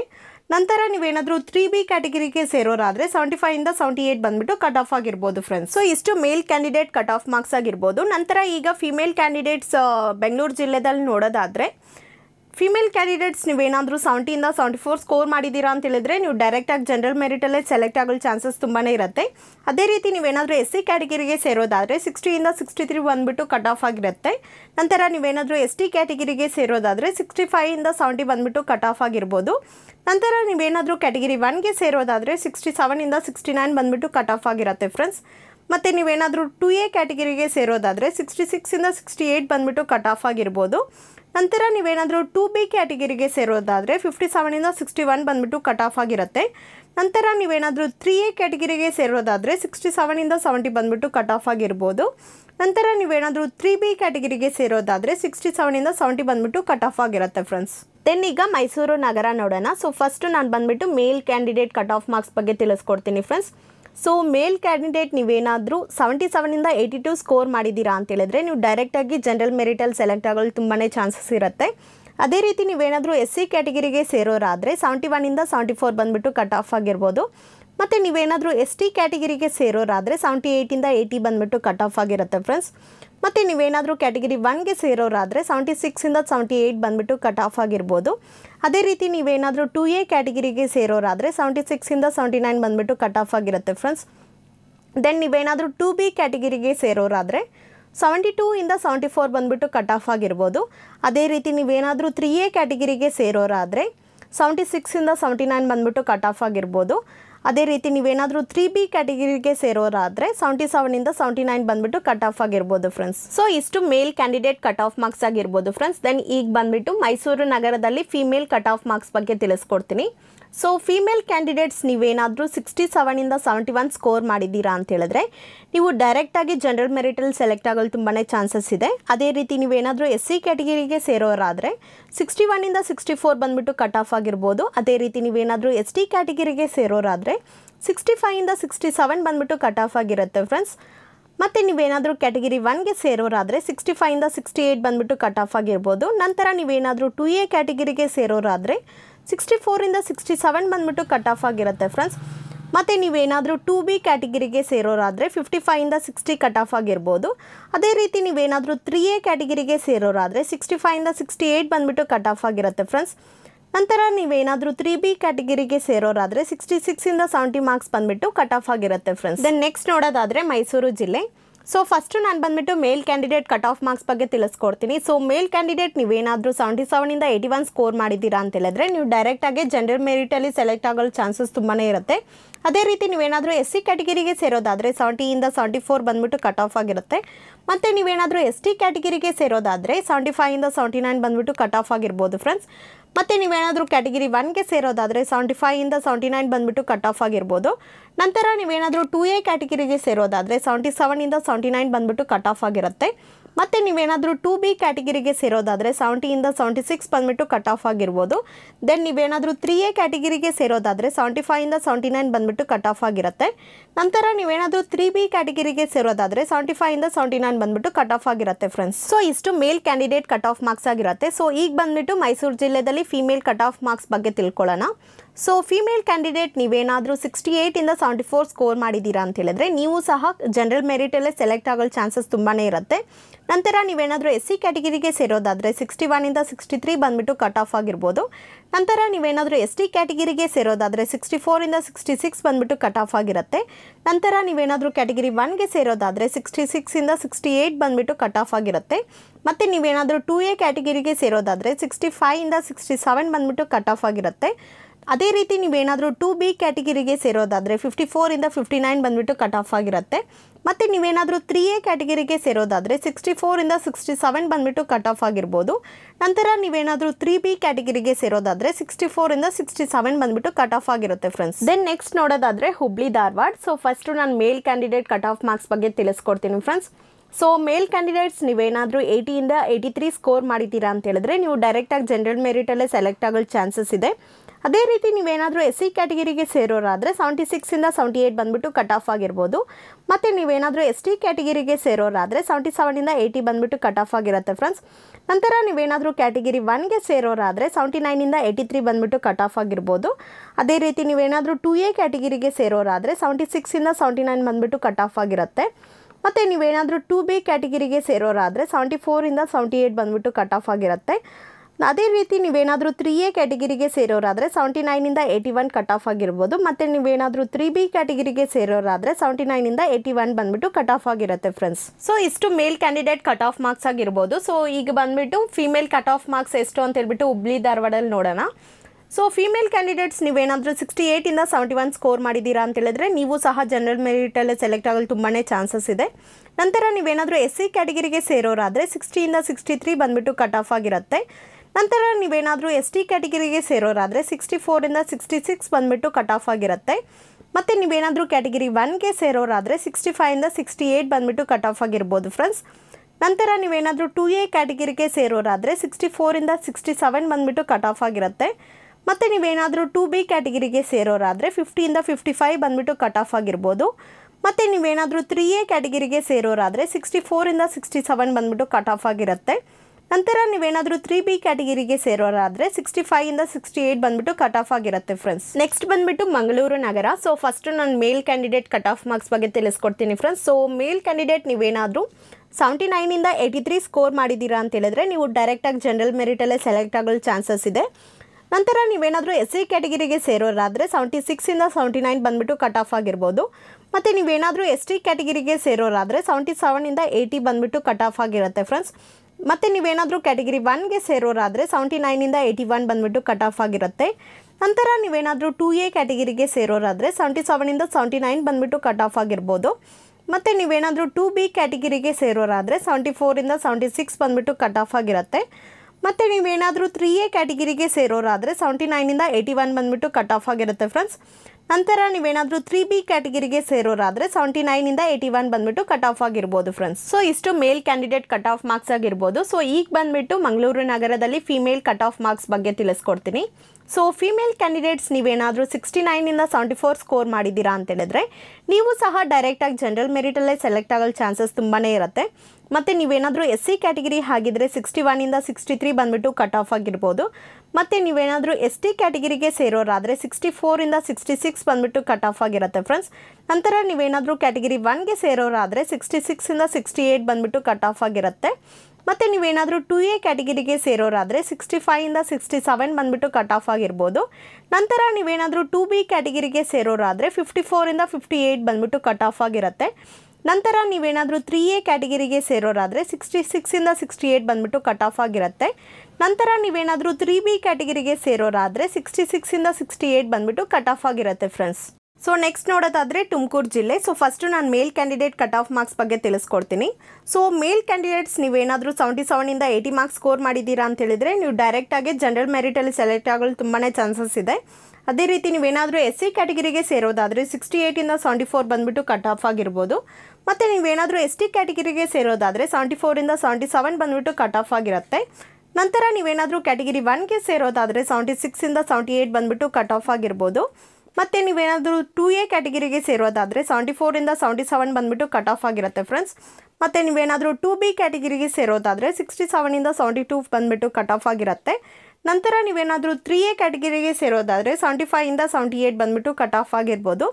ನಂತರ ನೀವೇನಾದರೂ ತ್ರೀ ಬಿ ಕ್ಯಾಟಗರಿಗೆ ಸೇರೋರಾದರೆ ಸೆವೆಂಟಿ ಫೈವಿಂದ ಸೆವೆಂಟಿ ಏಯ್ಟ್ ಬಂದುಬಿಟ್ಟು ಕಟ್ ಆಫ್ ಆಗಿರ್ಬೋದು ಫ್ರೆಂಡ್ಸ್ ಸೊ ಇಷ್ಟು male candidate cut off marks ಆಗಿರ್ಬೋದು ನಂತರ ಈಗ ಫಿಮೇಲ್ ಕ್ಯಾಂಡಿಡೇಟ್ಸ್ ಬೆಂಗಳೂರು ಜಿಲ್ಲೆದಲ್ಲಿ ನೋಡೋದಾದರೆ ಫಿಮೇಲ್ ಕ್ಯಾಂಡಿಡೇಟ್ಸ್ ನೀವೇನಾದರೂ ಸೆವೆಂಟಿಯಿಂದ ಸೆವೆಂಟಿ ಫೋರ್ ಸ್ಕೋರ್ ಮಾಡಿದ್ದೀರಾ ಅಂತ ಹೇಳಿದ್ರೆ ನೀವು ಡೈರೆಕ್ಟಾಗಿ ಜನರಲ್ ಮೆರಿಟಲ್ಲೇ ಸೆಲೆಕ್ಟ್ ಆಗೋ ಚಾನ್ಸಸ್ ತುಂಬಾ ಇರುತ್ತೆ ಅದೇ ರೀತಿ ನೀವೇನಾದರೂ ಎಸ್ ಸಿ ಕ್ಯಾಟಗಿರಿಗೆ ಸೇರೋದಾದರೆ ಸಿಕ್ಸ್ಟಿಯಿಂದ ಸಿಕ್ಸ್ಟಿ ತ್ರೀ ಬಂದುಬಿಟ್ಟು ಕಟ್ ಆಫ್ ಆಗಿರುತ್ತೆ ನಂತರ ನೀವೇನಾದರೂ ಎಸ್ ಟಿ ಕ್ಯಾಟಗರಿಗೆ ಸೇರೋದಾದರೆ ಸಿಕ್ಸ್ಟಿ ಫೈವಿಂದ ಸೆವೆಂಟಿ ಬಂದ್ಬಿಟ್ಟು ಕಟ್ ಆಫ್ ಆಗಿರ್ಬೋದು ನಂತರ ನೀವೇನಾದರೂ ಕ್ಯಾಟಗಿರಿ ಒನ್ಗೆ ಸೇರೋದಾದರೆ ಸಿಕ್ಸ್ಟಿ ಸೆವೆನಿಂದ ಸಿಕ್ಸ್ಟಿ ನೈನ್ ಬಂದ್ಬಿಟ್ಟು ಕಟ್ ಆಫ್ ಆಗಿರುತ್ತೆ ಫ್ರೆಂಡ್ಸ್ ಮತ್ತು ನೀವೇನಾದರೂ ಟೂ ಎ ಕ್ಯಾಟಗರಿಗೆ ಸೇರೋದಾದರೆ ಸಿಕ್ಸ್ಟಿ ಸಿಕ್ಸಿಂದ ಸಿಕ್ಸ್ಟಿ ಏಯ್ಟ್ ಬಂದ್ಬಿಟ್ಟು ಕಟ್ ಆಫ್ ಆಗಿರ್ಬೋದು ನಂತರ ನೀವೇನಾದರೂ ಟೂ ಬಿ ಕ್ಯಾಟಗಿರಿಗೆ ಸೇರೋದಾದರೆ ಫಿಫ್ಟಿ ಸೆವೆನಿಂದ ಸಿಕ್ಸ್ಟಿ ಒನ್ ಬಂದುಬಿಟ್ಟು ಕಟ್ ಆಫ್ ಆಗಿರುತ್ತೆ ನಂತರ ನೀವೇನಾದರೂ ತ್ರೀ ಎ ಕ್ಯಾಟಗಿರಿಗೆ ಸೇರೋದಾದರೆ ಸಿಕ್ಸ್ಟಿ ಸೆವೆನಿಂದ ಸೆವೆಂಟಿ ಬಂದುಬಿಟ್ಟು ಕಟ್ ಆಫ್ ಆಗಿರ್ಬೋದು ನಂತರ ನೀವೇನಾದರೂ ತ್ರೀ ಬಿ ಕ್ಯಾಟಗಿರಿಗೆ ಸೇರೋದಾದರೆ ಸಿಕ್ಸ್ಟಿ ಸೆವೆನಿಂದ ಸೆವೆಂಟಿ ಬಂದುಬಿಟ್ಟು ಕಟ್ ಆಫ್ ಆಗಿರುತ್ತೆ ಫ್ರೆಂಡ್ಸ್ ದೆನ್ ಈಗ ಮೈಸೂರು ನಗರ ನೋಡೋಣ ಸೊ ಫಸ್ಟು ನಾನು ಬಂದುಬಿಟ್ಟು male candidate cut off marks ಬಗ್ಗೆ ತಿಳಿಸ್ಕೊಡ್ತೀನಿ ಫ್ರೆಂಡ್ಸ್ ಸೊ ಮೇಲ್ ಕ್ಯಾಂಡಿಡೇಟ್ ನೀವೇನಾದರೂ ಸೆವೆಂಟಿ ಸೆವೆನಿಂದ ಏಯ್ಟಿ ಟು ಸ್ಕೋರ್ ಮಾಡಿದ್ದೀರಾ ಅಂತೇಳಿದ್ರೆ ನೀವು ಡೈರೆಕ್ಟಾಗಿ ಜನರಲ್ ಮೆರಿಟಲ್ಲಿ ಸೆಲೆಕ್ಟ್ ಆಗೋದು ತುಂಬಾ ಚಾನ್ಸಸ್ ಇರುತ್ತೆ ಅದೇ ರೀತಿ ನೀವೇನಾದರೂ ಎಸ್ ಸಿ ಕ್ಯಾಟಗರಿಗೆ ಸೇರೋರಾದರೆ ಸೆವೆಂಟಿ ಒನ್ನಿಂದ ಸೆವೆಂಟಿ ಫೋರ್ ಬಂದುಬಿಟ್ಟು ಕಟ್ ಆಫ್ ಆಗಿರ್ಬೋದು ಮತ್ತು ನೀವೇನಾದರೂ ಎಸ್ ಟಿ ಕ್ಯಾಟಗರಿಗೆ ಸೇರೋರಾದರೆ ಸೆವೆಂಟಿ ಏಯ್ಟಿಂದ ಏಯ್ಟಿ ಬಂದುಬಿಟ್ಟು ಕಟ್ ಆಫ್ ಆಗಿರುತ್ತೆ ಫ್ರೆಂಡ್ಸ್ ಮತ್ತು ನೀವೇನಾದರೂ ಕ್ಯಾಟಗಿರಿ ಒನ್ಗೆ ಸೇರೋರಾದರೆ ಸೆವೆಂಟಿ ಸಿಕ್ಸಿಂದ ಸೆವೆಂಟಿ ಏಯ್ಟ್ ಬಂದುಬಿಟ್ಟು ಕಟ್ ಆಫ್ ಆಗಿರ್ಬೋದು ಅದೇ ರೀತಿ ನೀವೇನಾದರೂ ಟೂ ಎ ಕ್ಯಾಟಗಿರಿಗೆ ಸೇರೋರಾದರೆ ಸೆವೆಂಟಿ ಸಿಕ್ಸಿಂದ ಸೆವೆಂಟಿ ನೈನ್ ಬಂದುಬಿಟ್ಟು ಕಟ್ ಆಫ್ ಆಗಿರುತ್ತೆ ಫ್ರೆಂಡ್ಸ್ ದೆನ್ ನೀವೇನಾದರೂ ಟು ಬಿ ಕ್ಯಾಟಗಿರಿಗೆ ಸೇರೋರಾದರೆ ಸೆವೆಂಟಿ ಟೂ ಇಂದ ಸೆವೆಂಟಿ ಫೋರ್ ಬಂದುಬಿಟ್ಟು ಕಟ್ ಆಫ್ ಆಗಿರ್ಬೋದು ಅದೇ ರೀತಿ ನೀವೇನಾದರೂ ತ್ರೀ ಎ ಕ್ಯಾಟಗಿರಿಗೆ ಸೇರೋರಾದರೆ ಸೆವೆಂಟಿ ಸಿಕ್ಸಿಂದ ಸೆವೆಂಟಿ ನೈನ್ ಬಂದುಬಿಟ್ಟು ಕಟ್ ಆಫ್ ಆಗಿರ್ಬೋದು ಅದೇ ರೀತಿ ನೀವೇನಾದರೂ ತ್ರೀ ಬಿ ಕ್ಯಾಟಗರಿಗೆ ಸೇರೋರಾದರೆ ಸೆವೆಂಟಿ ಸೆವೆನಿಂದ ಸೆವೆಂಟಿ ನೈನ್ ಬಂದುಬಿಟ್ಟು ಕಟ್ ಆಫ್ ಆಗಿರ್ಬೋದು ಫ್ರೆಂಡ್ಸ್ ಸೊ ಇಷ್ಟು male candidate cut off marks ಆಗಿರ್ಬೋದು ಫ್ರೆಂಡ್ಸ್ ದೆನ್ ಈಗ ಬಂದುಬಿಟ್ಟು ಮೈಸೂರು ನಗರದಲ್ಲಿ ಫೀಮೇಲ್ ಕಟ್ ಆಫ್ ಮಾರ್ಕ್ಸ್ ಬಗ್ಗೆ ತಿಳಿಸ್ಕೊಡ್ತೀನಿ ಸೊ ಫೀಮೇಲ್ ಕ್ಯಾಂಡಿಡೇಟ್ಸ್ ನೀವೇನಾದರೂ ಸಿಕ್ಸ್ಟಿ ಸೆವೆನಿಂದ ಸೆವೆಂಟಿ ಒನ್ ಸ್ಕೋರ್ ಮಾಡಿದ್ದೀರಾ ಅಂತ ಹೇಳಿದ್ರೆ ನೀವು ಡೈರೆಕ್ಟಾಗಿ ಜನರಲ್ ಮೆರಿಟಲ್ಲಿ ಸೆಲೆಕ್ಟ್ ಆಗಲು ತುಂಬಾ ಚಾನ್ಸಸ್ ಇದೆ ಅದೇ ರೀತಿ ನೀವೇನಾದರೂ ಎಸ್ ಸಿ ಕ್ಯಾಟಗಿರಿಗೆ ಸೇರೋರಾದರೆ ಸಿಕ್ಸ್ಟಿ ಒನ್ನಿಂದ ಸಿಕ್ಸ್ಟಿ ಫೋರ್ ಬಂದ್ಬಿಟ್ಟು ಕಟ್ ಆಫ್ ಆಗಿರ್ಬೋದು ಅದೇ ರೀತಿ ನೀವೇನಾದರೂ ಎಸ್ ಟಿ ಕ್ಯಾಟಗಿರಿಗೆ ಸೇರೋರಾದರೆ ಸಿಕ್ಸ್ಟಿ ಫೈವಿಂದ ಸಿಕ್ಸ್ಟಿ ಸೆವೆನ್ ಬಂದ್ಬಿಟ್ಟು ಕಟ್ ಆಫ್ ಆಗಿರುತ್ತೆ ಫ್ರೆಂಡ್ಸ್ ಮತ್ತು ನೀವೇನಾದರೂ ಕ್ಯಾಟಗಿರಿ ಒನ್ಗೆ ಸೇರೋರಾದರೆ ಸಿಕ್ಸ್ಟಿ ಫೈವಿಂದ ಸಿಕ್ಸ್ಟಿ ಏಯ್ಟ್ ಬಂದ್ಬಿಟ್ಟು ಕಟ್ ಆಫ್ ಆಗಿರ್ಬೋದು ನಂತರ ನೀವೇನಾದರೂ ಟು ಎ ಕ್ಯಾಟಗಿರಿಗೆ ಸೇರೋರಾದರೆ ಸಿಕ್ಸ್ಟಿ ಫೋರಿಂದ ಸಿಕ್ಸ್ಟಿ ಸೆವೆನ್ ಬಂದ್ಬಿಟ್ಟು ಕಟ್ ಆಫ್ ಆಗಿರುತ್ತೆ ಫ್ರೆಂಡ್ಸ್ ಮತ್ತು ನೀವೇನಾದರೂ ಟೂ ಬಿ ಕ್ಯಾಟಗಿರಿಗೆ ಸೇರೋರಾದರೆ ಫಿಫ್ಟಿ ಫೈವಿಂದ ಸಿಕ್ಸ್ಟಿ ಕಟ್ ಆಫ್ ಆಗಿರ್ಬೋದು ಅದೇ ರೀತಿ ನೀವೇನಾದರೂ ತ್ರೀ ಎ ಕ್ಯಾಟಗಿರಿಗೆ ಸೇರೋರಾದರೆ ಸಿಕ್ಸ್ಟಿ ಫೈಯಿಂದ ಸಿಕ್ಸ್ಟಿ ಏಯ್ಟ್ ಬಂದುಬಿಟ್ಟು ಕಟ್ ಆಫ್ ಆಗಿರುತ್ತೆ ಫ್ರೆಂಡ್ಸ್ ನಂತರ ನೀವೇನಾದರೂ ತ್ರೀ ಬಿ ಕ್ಯಾಟಗಿರಿಗೆ ಸೇರೋರಾದರೆ ಸಿಕ್ಸ್ಟಿ ಸಿಕ್ಸಿಂದ ಸೆವೆಂಟಿ ಮಾರ್ಕ್ಸ್ ಬಂದುಬಿಟ್ಟು ಕಟ್ ಆಫ್ ಆಗಿರುತ್ತೆ ಫ್ರೆಂಡ್ಸ್ ದೆನ್ ನೆಕ್ಸ್ಟ್ ನೋಡೋದಾದರೆ ಮೈಸೂರು ಜಿಲ್ಲೆ ಸೊ ಫಸ್ಟು ನಾನು ಬಂದ್ಬಿಟ್ಟು male candidate cut off marks ಬಗ್ಗೆ ತಿಳಿಸ್ಕೊಡ್ತೀನಿ ಸೊ ಮೇಲ್ ಕ್ಯಾಂಡಿಡೇಟ್ ನೀವೇನಾದರೂ ಸೆವೆಂಟಿ ಸೆವೆನಿಂದ ಏಯ್ಟಿ ಒನ್ ಸ್ಕೋರ್ ಮಾಡಿದ್ದೀರಾ ಅಂತ ಹೇಳಿದ್ರೆ ನೀವು ಡೈರೆಕ್ಟಾಗಿ ಜನರಲ್ ಮೆರಿಟಲ್ಲಿ ಸೆಲೆಕ್ಟ್ ಆಗೋ ಚಾನ್ಸಸ್ ತುಂಬಾ ಇರುತ್ತೆ ಅದೇ ರೀತಿ ನೀವೇನಾದರೂ ಎಸ್ ಸಿ ಕ್ಯಾಟಗಿರಿಗೆ ಸೇರೋದಾದರೆ ಸೆವೆಂಟಿಯಿಂದ ಸೆವೆಂಟಿ ಫೋರ್ ಬಂದ್ಬಿಟ್ಟು ಕಟ್ ಆಫ್ ಆಗಿರುತ್ತೆ ಮತ್ತು ನೀವೇನಾದರೂ ಎಸ್ ಟಿ ಕ್ಯಾಟಗಿರಿಗೆ ಸೇರೋದಾದರೆ ಸೆವೆಂಟಿ ಫೈವಿಂದ ಸೆವೆಂಟಿ ನೈನ್ ಬಂದ್ಬಿಟ್ಟು ಕಟ್ ಆಫ್ ಆಗಿರ್ಬೋದು ಫ್ರೆಂಡ್ಸ್ ಮತ್ತು ನೀವೇನಾದರೂ ಕ್ಯಾಟಗಿರಿ ಒನ್ಗೆ ಸೇರೋದಾದರೆ ಸೆವೆಂಟಿ ಫೈವಿಂದ ಸೆವೆಂಟಿ ನೈನ್ ಬಂದುಬಿಟ್ಟು ಕಟ್ ಆಫ್ ಆಗಿರ್ಬೋದು ನಂತರ ನೀವೇನಾದರೂ ಟೂ ಎ ಕ್ಯಾಟಗಿರಿಗೆ ಸೇರೋದಾದರೆ ಸೆವೆಂಟಿ ಸೆವೆನಿಂದ ಸೆವೆಂಟಿ ನೈನ್ ಬಂದುಬಿಟ್ಟು ಕಟ್ ಆಫ್ ಆಗಿರುತ್ತೆ ಮತ್ತು ನೀವೇನಾದರೂ ಟು ಬಿ ಕ್ಯಾಟಗಿರಿಗೆ ಸೇರೋದಾದರೆ ಸೆವೆಂಟಿಯಿಂದ ಸೆವೆಂಟಿ ಸಿಕ್ಸ್ ಬಂದ್ಬಿಟ್ಟು ಕಟ್ ಆಫ್ ಆಗಿರ್ಬೋದು ದೆನ್ ನೀವೇನಾದರೂ ತ್ರೀ ಎ ಕ್ಯಾಟಗಿರಿಗೆ ಸೇರೋದಾದರೆ ಸೆವೆಂಟಿ ಫೈವಿಂದ ಸೆವೆಂಟಿ ನೈನ್ ಬಂದ್ಬಿಟ್ಟು ಕಟ್ ಆಫ್ ಆಗಿರುತ್ತೆ ನಂತರ ನೀವೇನಾದರೂ ತ್ರೀ ಬಿ ಕ್ಯಾಟಗಿರಿಗೆ ಸೇರೋದಾದರೆ ಸೆವೆಂಟಿ ಫೈವಿಂದ ಸೆವೆಂಟಿ ನೈನ್ ಬಂದ್ಬಿಟ್ಟು ಕಟ್ ಆಫ್ ಆಗಿರುತ್ತೆ ಫ್ರೆಂಡ್ಸ್ ಸೊ ಇಷ್ಟು male candidate cut off marks ಆಗಿರುತ್ತೆ ಸೊ ಈಗ ಬಂದುಬಿಟ್ಟು ಮೈಸೂರು ಜಿಲ್ಲೆಯಲ್ಲಿ ಫೀಮೇಲ್ ಕಟ್ ಆಫ್ ಮಾರ್ಕ್ಸ್ ಬಗ್ಗೆ ತಿಳ್ಕೊಳ್ಳೋಣ ಸೊ ಫೀಮೇಲ್ ಕ್ಯಾಂಡಿಡೇಟ್ ನೀವೇನಾದರೂ ಸಿಕ್ಸ್ಟಿ ಏಯ್ಟಿಂದ ಸೆವೆಂಟಿ ಫೋರ್ ಸ್ಕೋರ್ ಮಾಡಿದ್ದೀರಾ ಅಂತ ಹೇಳಿದ್ರೆ ನೀವು ಸಹ ಜನರಲ್ ಮೆರಿಟಲ್ಲೇ ಸೆಲೆಕ್ಟ್ ಆಗೋ ಚಾನ್ಸಸ್ ತುಂಬಾ ಇರುತ್ತೆ ನಂತರ ನೀವೇನಾದರೂ ಎಸ್ ಸಿ ಕ್ಯಾಟಗಿರಿಗೆ ಸೇರೋದಾದರೆ ಸಿಕ್ಸ್ಟಿ ಒನ್ನಿಂದ ಸಿಕ್ಸ್ಟಿ ತ್ರೀ ಬಂದುಬಿಟ್ಟು ಕಟ್ ಆಫ್ ಆಗಿರ್ಬೋದು ನಂತರ ನೀವೇನಾದರೂ ಎಸ್ ಟಿ ಕ್ಯಾಟಗಿರಿಗೆ ಸೇರೋದಾದರೆ ಸಿಕ್ಸ್ಟಿ ಫೋರಿಂದ ಸಿಕ್ಸ್ಟಿ ಸಿಕ್ಸ್ ಬಂದುಬಿಟ್ಟು ಕಟ್ ಆಫ್ ಆಗಿರುತ್ತೆ ನಂತರ ನೀವೇನಾದರೂ ಕ್ಯಾಟಗಿರಿ ಒನ್ಗೆ ಸೇರೋದಾದರೆ ಸಿಕ್ಸ್ಟಿ ಸಿಕ್ಸಿಂದ ಸಿಕ್ಸ್ಟಿ ಏಯ್ಟ್ ಬಂದುಬಿಟ್ಟು ಕಟ್ ಆಫ್ ಆಗಿರುತ್ತೆ ಮತ್ತು ನೀವೇನಾದರೂ ಟೂ ಎ ಕ್ಯಾಟಗಿರಿಗೆ ಸೇರೋದಾದರೆ ಸಿಕ್ಸ್ಟಿ ಫೈವಿಂದ ಸಿಕ್ಸ್ಟಿ ಸೆವೆನ್ ಬಂದುಬಿಟ್ಟು ಕಟ್ ಆಫ್ ಆಗಿರುತ್ತೆ ಅದೇ ರೀತಿ ನೀವೇನಾದರೂ ಟು ಬಿ ಕ್ಯಾಟಗಿರಿಗೆ ಸೇರೋದಾದರೆ ಫಿಫ್ಟಿ ಫೋರಿಂದ ಫಿಫ್ಟಿ ನೈನ್ ಬಂದುಬಿಟ್ಟು ಕಟ್ ಆಫ್ ಆಗಿರುತ್ತೆ ಮತ್ತು ನೀವೇನಾದರೂ ತ್ರೀ ಎ ಕ್ಯಾಟಗಿರಿಗೆ ಸೇರೋದಾದರೆ ಸಿಕ್ಸ್ಟಿ ಫೋರಿಂದ ಸಿಕ್ಸ್ಟಿ ಸೆವೆನ್ ಬಂದುಬಿಟ್ಟು ಕಟ್ ಆಫ್ ಆಗಿರ್ಬೋದು ನಂತರ ನೀವೇನಾದರೂ ತ್ರೀ ಬಿ ಕ್ಯಾಟಗಿರಿಗೆ ಸೇರೋದಾದರೆ ಸಿಕ್ಸ್ಟಿ ಫೋರಿಂದ ಸಿಕ್ಸ್ಟಿ ಸೆವೆನ್ ಬಂದುಬಿಟ್ಟು ಕಟ್ ಆಫ್ ಆಗಿರುತ್ತೆ ಫ್ರೆಂಡ್ಸ್ ದೆನ್ ನೆಕ್ಸ್ಟ್ ನೋಡೋದಾದರೆ ಹುಬ್ಳಿ ಧಾರವಾಡ ಸೊ ಫಸ್ಟು ನಾನು male candidate cut off marks ಬಗ್ಗೆ ತಿಳಿಸ್ಕೊಡ್ತೀನಿ ಫ್ರೆಂಡ್ಸ್ ಸೊ ಮೇಲ್ ಕ್ಯಾಂಡಿಡೇಟ್ಸ್ ನೀವೇನಾದರೂ ಏಯ್ಟಿಯಿಂದ ಏಯ್ಟಿ ತ್ರೀ ಸ್ಕೋರ್ ಮಾಡಿದ್ದೀರಾ ಅಂತ ಹೇಳಿದ್ರೆ ನೀವು ಡೈರೆಕ್ಟಾಗಿ ಜನರಲ್ ಮೆರಿಟಲ್ಲೇ ಸೆಲೆಕ್ಟ್ ಆಗೋ ಚಾನ್ಸಸ್ ಇದೆ ಅದೇ ರೀತಿ ನೀವೇನಾದರೂ ಎಸ್ ಸಿ ಕ್ಯಾಟಗರಿಗೆ ಸೇರೋರಾದರೆ ಸೆವೆಂಟಿ ಸಿಕ್ಸಿಂದ ಸೆವೆಂಟಿ ಏಯ್ಟ್ ಬಂದುಬಿಟ್ಟು ಕಟ್ ಆಫ್ ಆಗಿರ್ಬೋದು ಮತ್ತು ನೀವೇನಾದರೂ ಎಸ್ ಟಿ ಕ್ಯಾಟಗರಿಗೆ ಸೇರೋರಾದರೆ ಸೆವೆಂಟಿ ಸೆವೆನಿಂದ ಏಯ್ಟಿ ಬಂದುಬಿಟ್ಟು ಕಟ್ ಆಫ್ ಆಗಿರುತ್ತೆ ಫ್ರೆಂಡ್ಸ್ ನಂತರ ನೀವೇನಾದರೂ ಕ್ಯಾಟಗಿರಿ ಒನ್ಗೆ ಸೇರೋರಾದರೆ ಸೆವೆಂಟಿ ನೈನಿಂದ ಏಯ್ಟಿ ತ್ರೀ ಬಂದುಬಿಟ್ಟು ಕಟ್ ಆಫ್ ಆಗಿರ್ಬೋದು ಅದೇ ರೀತಿ ನೀವೇನಾದರೂ ಟು ಎ ಕ್ಯಾಟಗಿರಿಗೆ ಸೇರೋರಾದರೆ ಸೆವೆಂಟಿ ಸಿಕ್ಸಿಂದ ಸೆವೆಂಟಿ ನೈನ್ ಬಂದುಬಿಟ್ಟು ಕಟ್ ಆಫ್ ಆಗಿರುತ್ತೆ ಮತ್ತು ನೀವೇನಾದರೂ ಟು ಬಿ ಕ್ಯಾಟಗಿರಿಗೆ ಸೇರೋರಾದರೆ ಸೆವೆಂಟಿ ಫೋರಿಂದ ಸೆವೆಂಟಿ ಏಯ್ಟ್ ಬಂದುಬಿಟ್ಟು ಕಟ್ ಆಫ್ ಆಗಿರುತ್ತೆ ಅದೇ ರೀತಿ ನೀವೇನಾದರೂ ತ್ರೀ ಎ ಕ್ಯಾಟಗಿರಿಗೆ ಸೇರೋರಾದರೆ ಸೆವೆಂಟಿ ನೈನಿಂದ ಏಯ್ಟಿ ಒನ್ ಕಟ್ ಆಫ್ ಆಗಿರ್ಬೋದು ಮತ್ತು ನೀವೇನಾದರೂ ತ್ರೀ ಬಿ ಕ್ಯಾಟಗಿರಿಗೆ ಸೇರೋರಾದರೆ ಸೆವೆಂಟಿ ನೈನಿಂದ ಏಯ್ಟಿ ಒನ್ ಬಂದುಬಿಟ್ಟು ಕಟ್ ಆಫ್ ಆಗಿರುತ್ತೆ ಫ್ರೆಂಡ್ಸ್ ಸೊ ಇಷ್ಟು male candidate cut off marks ಆಗಿರ್ಬೋದು ಸೊ ಈಗ ಬಂದುಬಿಟ್ಟು ಫೀಮೇಲ್ ಕಟ್ ಆಫ್ ಮಾರ್ಕ್ಸ್ ಎಷ್ಟು ಅಂತ ಹೇಳ್ಬಿಟ್ಟು ಹುಬ್ಳಿ ಧಾರವಾಡಲ್ಲಿ ನೋಡೋಣ ಸೊ ಫೀಮೇಲ್ ಕ್ಯಾಂಡಿಡೇಟ್ಸ್ ನೀವೇನಾದರೂ ಸಿಕ್ಸ್ಟಿ ಏಯ್ಟಿಂದ ಸೆವೆಂಟಿ ಒನ್ ಸ್ಕೋರ್ ಮಾಡಿದ್ದೀರಾ ಅಂತ ಹೇಳಿದ್ರೆ ನೀವು ಸಹ ಜನರಲ್ ಮೆರಿಟಲ್ಲೇ ಸೆಲೆಕ್ಟ್ ಆಗಲು ತುಂಬಾ ಚಾನ್ಸಸ್ ಇದೆ ನಂತರ ನೀವೇನಾದರೂ ಎಸ್ ಸಿ ಕ್ಯಾಟಗಿರಿಗೆ ಸೇರೋರಾದರೆ ಸಿಕ್ಸ್ಟಿಯಿಂದ ಸಿಕ್ಸ್ಟಿ ತ್ರೀ ಬಂದುಬಿಟ್ಟು ಕಟ್ ಆಫ್ ಆಗಿರುತ್ತೆ ನಂತರ ನೀವೇನಾದರೂ ಎಸ್ ಟಿ ಕ್ಯಾಟಗರಿಗೆ ಸೇರೋರಾದರೆ ಸಿಕ್ಸ್ಟಿ ಫೋರಿಂದ ಸಿಕ್ಸ್ಟಿ ಸಿಕ್ಸ್ ಬಂದುಬಿಟ್ಟು ಕಟ್ ಆಫ್ ಆಗಿರುತ್ತೆ ಮತ್ತು ನೀವೇನಾದರೂ ಕ್ಯಾಟಗಿರಿ ಒನ್ಗೆ ಸೇರೋರಾದರೆ ಸಿಕ್ಸ್ಟಿ ಫೈವಿಂದ ಸಿಕ್ಸ್ಟಿ ಏಯ್ಟ್ ಬಂದುಬಿಟ್ಟು ಕಟ್ ಆಫ್ ಆಗಿರ್ಬೋದು ಫ್ರೆಂಡ್ಸ್ ನಂತರ ನೀವೇನಾದರೂ ಟು ಎ ಕ್ಯಾಟಗಿರಿಗೆ ಸೇರೋರಾದರೆ ಸಿಕ್ಸ್ಟಿ ಫೋರಿಂದ ಸಿಕ್ಸ್ಟಿ ಸೆವೆನ್ ಬಂದುಬಿಟ್ಟು ಕಟ್ ಆಫ್ ಆಗಿರುತ್ತೆ ಮತ್ತು ನೀವೇನಾದರೂ ಟು ಬಿ ಕ್ಯಾಟಗಿರಿಗೆ ಸೇರೋರಾದರೆ ಫಿಫ್ಟಿಯಿಂದ ಫಿಫ್ಟಿ ಫೈವ್ ಬಂದುಬಿಟ್ಟು ಕಟ್ ಆಫ್ ಆಗಿರ್ಬೋದು ಮತ್ತು ನೀವೇನಾದರೂ ತ್ರೀ ಎ ಕ್ಯಾಟಗಿರಿಗೆ ಸೇರೋರಾದರೆ ಸಿಕ್ಸ್ಟಿ ಫೋರಿಂದ ಸಿಕ್ಸ್ಟಿ ಸೆವೆನ್ ಬಂದುಬಿಟ್ಟು ಕಟ್ ಆಫ್ ಆಗಿರುತ್ತೆ ನಂತರ ನೀವೇನಾದರೂ ತ್ರೀ ಬಿ ಕ್ಯಾಟಗರಿಗೆ ಸೇರೋರಾದರೆ ಸಿಕ್ಸ್ಟಿ ಫೈವಿಂದ ಸಿಕ್ಸ್ಟಿ ಏಯ್ಟ್ ಬಂದುಬಿಟ್ಟು ಕಟ್ ಆಫ್ ಆಗಿರುತ್ತೆ ಫ್ರೆಂಡ್ಸ್ ನೆಕ್ಸ್ಟ್ ಬಂದುಬಿಟ್ಟು ಮಂಗಳೂರು ನಗರ ಸೊ ಫಸ್ಟು ನಾನು male candidate cut off marks ಬಗ್ಗೆ ತಿಳಿಸ್ಕೊಡ್ತೀನಿ ಫ್ರೆಂಡ್ಸ್ ಸೊ ಮೇಲ್ ಕ್ಯಾಂಡಿಡೇಟ್ ನೀವೇನಾದರೂ ಸೆವೆಂಟಿ ನೈನಿಂದ ಏಯ್ಟಿ ತ್ರೀ ಸ್ಕೋರ್ ಮಾಡಿದ್ದೀರಾ ಅಂತ ಹೇಳಿದ್ರೆ ನೀವು ಡೈರೆಕ್ಟಾಗಿ ಜನರಲ್ ಮೆರಿಟಲ್ಲೇ ಸೆಲೆಕ್ಟ್ ಆಗೋ ಚಾನ್ಸಸ್ ಇದೆ ನಂತರ ನೀವೇನಾದರೂ ಎಸ್ ಸಿ ಕ್ಯಾಟಗರಿಗೆ ಸೇರೋರಾದರೆ ಸೆವೆಂಟಿ ಸಿಕ್ಸಿಂದ ಸೆವೆಂಟಿ ನೈನ್ ಬಂದ್ಬಿಟ್ಟು ಕಟ್ ಆಫ್ ಆಗಿರ್ಬೋದು ಮತ್ತು ನೀವೇನಾದರೂ ಎಸ್ ಟಿ ಕ್ಯಾಟಗರಿಗೆ ಸೇರೋರಾದರೆ ಸೆವೆಂಟಿ ಸೆವೆನಿಂದ ಏಯ್ಟಿ ಬಂದುಬಿಟ್ಟು ಕಟ್ ಆಫ್ ಆಗಿರುತ್ತೆ ಫ್ರೆಂಡ್ಸ್ ಮತ್ತು ನೀವೇನಾದರೂ ಕ್ಯಾಟಗಿರಿ ಒನ್ಗೆ ಸೇರೋರಾದರೆ ಸೆವೆಂಟಿ ನೈನಿಂದ ಏಯ್ಟಿ ಒನ್ ಬಂದುಬಿಟ್ಟು ಕಟ್ ಆಫ್ ಆಗಿರುತ್ತೆ ನಂತರ ನೀವೇನಾದರೂ ಟೂ ಎ ಕ್ಯಾಟಗರಿಗೆ ಸೇರೋರಾದರೆ ಸೆವೆಂಟಿ ಸೆವೆನಿಂದ ಸೆವೆಂಟಿ ನೈನ್ ಬಂದುಬಿಟ್ಟು ಕಟ್ ಆಫ್ ಆಗಿರ್ಬೋದು ಮತ್ತು ನೀವೇನಾದರೂ ಟೂ ಬಿ ಕ್ಯಾಟಗಿರಿಗೆ ಸೇರೋರಾದರೆ ಸೆವೆಂಟಿ ಫೋರಿಂದ ಸೆವೆಂಟಿ ಸಿಕ್ಸ್ ಬಂದುಬಿಟ್ಟು ಕಟ್ ಆಫ್ ಆಗಿರುತ್ತೆ ಮತ್ತು ನೀವೇನಾದರೂ ತ್ರೀ ಎ ಕ್ಯಾಟಗಿರಿಗೆ ಸೇರೋರಾದರೆ ಸೆವೆಂಟಿ ನೈನಿಂದ ಏಯ್ಟಿ ಒನ್ ಬಂದುಬಿಟ್ಟು ಕಟ್ ಆಫ್ ಆಗಿರುತ್ತೆ ಫ್ರೆಂಡ್ಸ್ ನಂತರ ನೀವೇನಾದರೂ ತ್ರೀ ಬಿ ಕ್ಯಾಟಗರಿಗೆ ಸೇರೋರಾದರೆ ಸೆವೆಂಟಿ ನೈನಿಂದ ಏಯ್ಟಿ ಒನ್ ಬಂದುಬಿಟ್ಟು ಕಟ್ ಆಫ್ ಆಗಿರ್ಬೋದು ಫ್ರೆಂಡ್ಸ್ ಸೊ ಇಷ್ಟು male candidate cut off marks ಆಗಿರ್ಬೋದು ಸೊ ಈಗ ಬಂದುಬಿಟ್ಟು ಮಂಗಳೂರು ನಗರದಲ್ಲಿ ಫೀಮೇಲ್ ಕಟ್ ಆಫ್ ಮಾರ್ಕ್ಸ್ ಬಗ್ಗೆ ತಿಳಿಸ್ಕೊಡ್ತೀನಿ ಸೊ ಫೀಮೇಲ್ ಕ್ಯಾಂಡಿಡೇಟ್ಸ್ ನೀವೇನಾದರೂ ಸಿಕ್ಸ್ಟಿ ನೈನಿಂದ ಸೆವೆಂಟಿ ಫೋರ್ ಸ್ಕೋರ್ ಮಾಡಿದ್ದೀರಾ ಹೇಳಿದ್ರೆ ನೀವು ಸಹ ಡೈರೆಕ್ಟಾಗಿ ಜನರಲ್ ಮೆರಿಟಲ್ಲೇ ಸೆಲೆಕ್ಟ್ ಆಗೋ ಚಾನ್ಸಸ್ ತುಂಬಾ ಇರುತ್ತೆ ಮತ್ತು ನೀವೇನಾದರೂ ಎಸ್ ಸಿ ಕ್ಯಾಟಗಿರಿ ಆಗಿದ್ದರೆ ಸಿಕ್ಸ್ಟಿ ಒನ್ನಿಂದ ಸಿಕ್ಸ್ಟಿ ತ್ರೀ ಬಂದುಬಿಟ್ಟು ಕಟ್ ಆಫ್ ಆಗಿರ್ಬೋದು ಮತ್ತು ನೀವೇನಾದರೂ ಎಸ್ ಟಿ ಕ್ಯಾಟಗರಿಗೆ ಸೇರೋರಾದರೆ ಸಿಕ್ಸ್ಟಿ ಫೋರಿಂದ ಸಿಕ್ಸ್ಟಿ ಸಿಕ್ಸ್ ಬಂದುಬಿಟ್ಟು ಕಟ್ ಆಫ್ ಆಗಿರುತ್ತೆ ಫ್ರೆಂಡ್ಸ್ ನಂತರ ನೀವೇನಾದರೂ ಕ್ಯಾಟಗಿರಿ ಒನ್ಗೆ ಸೇರೋರಾದರೆ ಸಿಕ್ಸ್ಟಿ ಸಿಕ್ಸಿಂದ ಸಿಕ್ಸ್ಟಿ ಏಯ್ಟ್ ಬಂದುಬಿಟ್ಟು ಕಟ್ ಆಫ್ ಆಗಿರುತ್ತೆ ಮತ್ತು ನೀವೇನಾದರೂ ಟು ಎ ಕ್ಯಾಟಗರಿಗೆ ಸೇರೋರಾದರೆ ಸಿಕ್ಸ್ಟಿ ಫೈಯಿಂದ ಸಿಕ್ಸ್ಟಿ ಸೆವೆನ್ ಬಂದುಬಿಟ್ಟು ಕಟ್ ಆಫ್ ಆಗಿರ್ಬೋದು ನಂತರ ನೀವೇನಾದರೂ ಟು ಬಿ ಕ್ಯಾಟಗಿರಿಗೆ ಸೇರೋರಾದರೆ ಫಿಫ್ಟಿ ಫೋರಿಂದ ಫಿಫ್ಟಿ ಏಯ್ಟ್ ಬಂದುಬಿಟ್ಟು ಕಟ್ ಆಫ್ ಆಗಿರುತ್ತೆ ನಂತರ ನೀವೇನಾದರೂ ತ್ರೀ ಎ ಕ್ಯಾಟಗಿರಿಗೆ ಸೇರೋರಾದರೆ ಸಿಕ್ಸ್ಟಿ ಸಿಕ್ಸಿಂದ ಸಿಕ್ಸ್ಟಿ ಏಯ್ಟ್ ಬಂದುಬಿಟ್ಟು ಕಟ್ ಆಫ್ ಆಗಿರುತ್ತೆ ನಂತರ ನೀವೇನಾದರೂ ತ್ರೀ ಬಿ ಕ್ಯಾಟಗಿರಿಗೆ ಸೇರೋರಾದರೆ ಸಿಕ್ಸ್ಟಿ ಸಿಕ್ಸಿಂದ ಸಿಕ್ಸ್ಟಿ ಏಯ್ಟ್ ಬಂದುಬಿಟ್ಟು ಕಟ್ ಆಫ್ ಆಗಿರುತ್ತೆ ಫ್ರೆಂಡ್ಸ್ ಸೊ ನೆಕ್ಸ್ಟ್ ನೋಡೋದಾದರೆ ತುಮಕೂರು ಜಿಲ್ಲೆ ಸೊ ಫಸ್ಟು ನಾನು male candidate cut off marks ಬಗ್ಗೆ ತಿಳಿಸ್ಕೊಡ್ತೀನಿ ಸೊ ಮೇಲ್ ಕ್ಯಾಂಡಿಡೇಟ್ಸ್ ನೀವೇನಾದರೂ ಸೆವೆಂಟಿ ಸೆವೆನಿಂದ ಏಯ್ಟಿ ಮಾರ್ಕ್ಸ್ ಸ್ಕೋರ್ ಮಾಡಿದ್ದೀರಾ ಅಂತ ಹೇಳಿದರೆ ನೀವು ಡೈರೆಕ್ಟಾಗಿ ಜನರಲ್ ಮೆರಿಟಲ್ಲಿ ಸೆಲೆಕ್ಟ್ ಆಗಲು ತುಂಬಾ ಚಾನ್ಸಸ್ ಇದೆ ಅದೇ ರೀತಿ ನೀವೇನಾದರೂ ಎಸ್ ಸಿ ಕ್ಯಾಟಗರಿಗೆ ಸೇರೋದಾದರೆ ಸಿಕ್ಸ್ಟಿ ಏಯ್ಟಿಂದ ಸೆವೆಂಟಿ ಫೋರ್ ಬಂದುಬಿಟ್ಟು ಕಟ್ ಆಫ್ ಆಗಿರ್ಬೋದು ಮತ್ತು ನೀವೇನಾದರೂ ಎಸ್ ಟಿ ಕ್ಯಾಟಗರಿಗೆ ಸೇರೋದಾದರೆ ಸೆವೆಂಟಿ ಫೋರಿಂದ ಸೆವೆಂಟಿ ಸೆವೆನ್ ಬಂದುಬಿಟ್ಟು ಕಟ್ ಆಫ್ ಆಗಿರುತ್ತೆ ನಂತರ ನೀವೇನಾದರೂ ಕ್ಯಾಟಗಿರಿ ಒನ್ಗೆ ಸೇರೋದಾದರೆ ಸೆವೆಂಟಿ ಸಿಕ್ಸಿಂದ ಸೆವೆಂಟಿ ಏಯ್ಟ್ ಬಂದುಬಿಟ್ಟು ಕಟ್ ಆಫ್ ಆಗಿರ್ಬೋದು ಮತ್ತು ನೀವೇನಾದರೂ ಟೂ ಎ ಕ್ಯಾಟಗರಿಗೆ ಸೇರೋದಾದರೆ ಸೆವೆಂಟಿ ಫೋರಿಂದ ಸೆವೆಂಟಿ ಸೆವೆನ್ ಬಂದುಬಿಟ್ಟು ಕಟ್ ಆಫ್ ಆಗಿರುತ್ತೆ ಫ್ರೆಂಡ್ಸ್ ಮತ್ತು ನೀವೇನಾದರೂ ಟೂ ಬಿ ಕ್ಯಾಟಗರಿಗೆ ಸೇರೋದಾದರೆ ಸಿಕ್ಸ್ಟಿ ಸೆವೆನಿಂದ ಸೆವೆಂಟಿ ಟೂ ಬಂದುಬಿಟ್ಟು ಕಟ್ ಆಫ್ ಆಗಿರುತ್ತೆ ನಂತರ ನೀವೇನಾದರೂ ತ್ರೀ ಎ ಕ್ಯಾಟಗರಿಗೆ ಸೇರೋದಾದರೆ ಸೆವೆಂಟಿ ಫೈವಿಂದ ಸೆವೆಂಟಿ ಏಯ್ಟ್ ಬಂದುಬಿಟ್ಟು ಕಟ್ ಆಫ್ ಆಗಿರ್ಬೋದು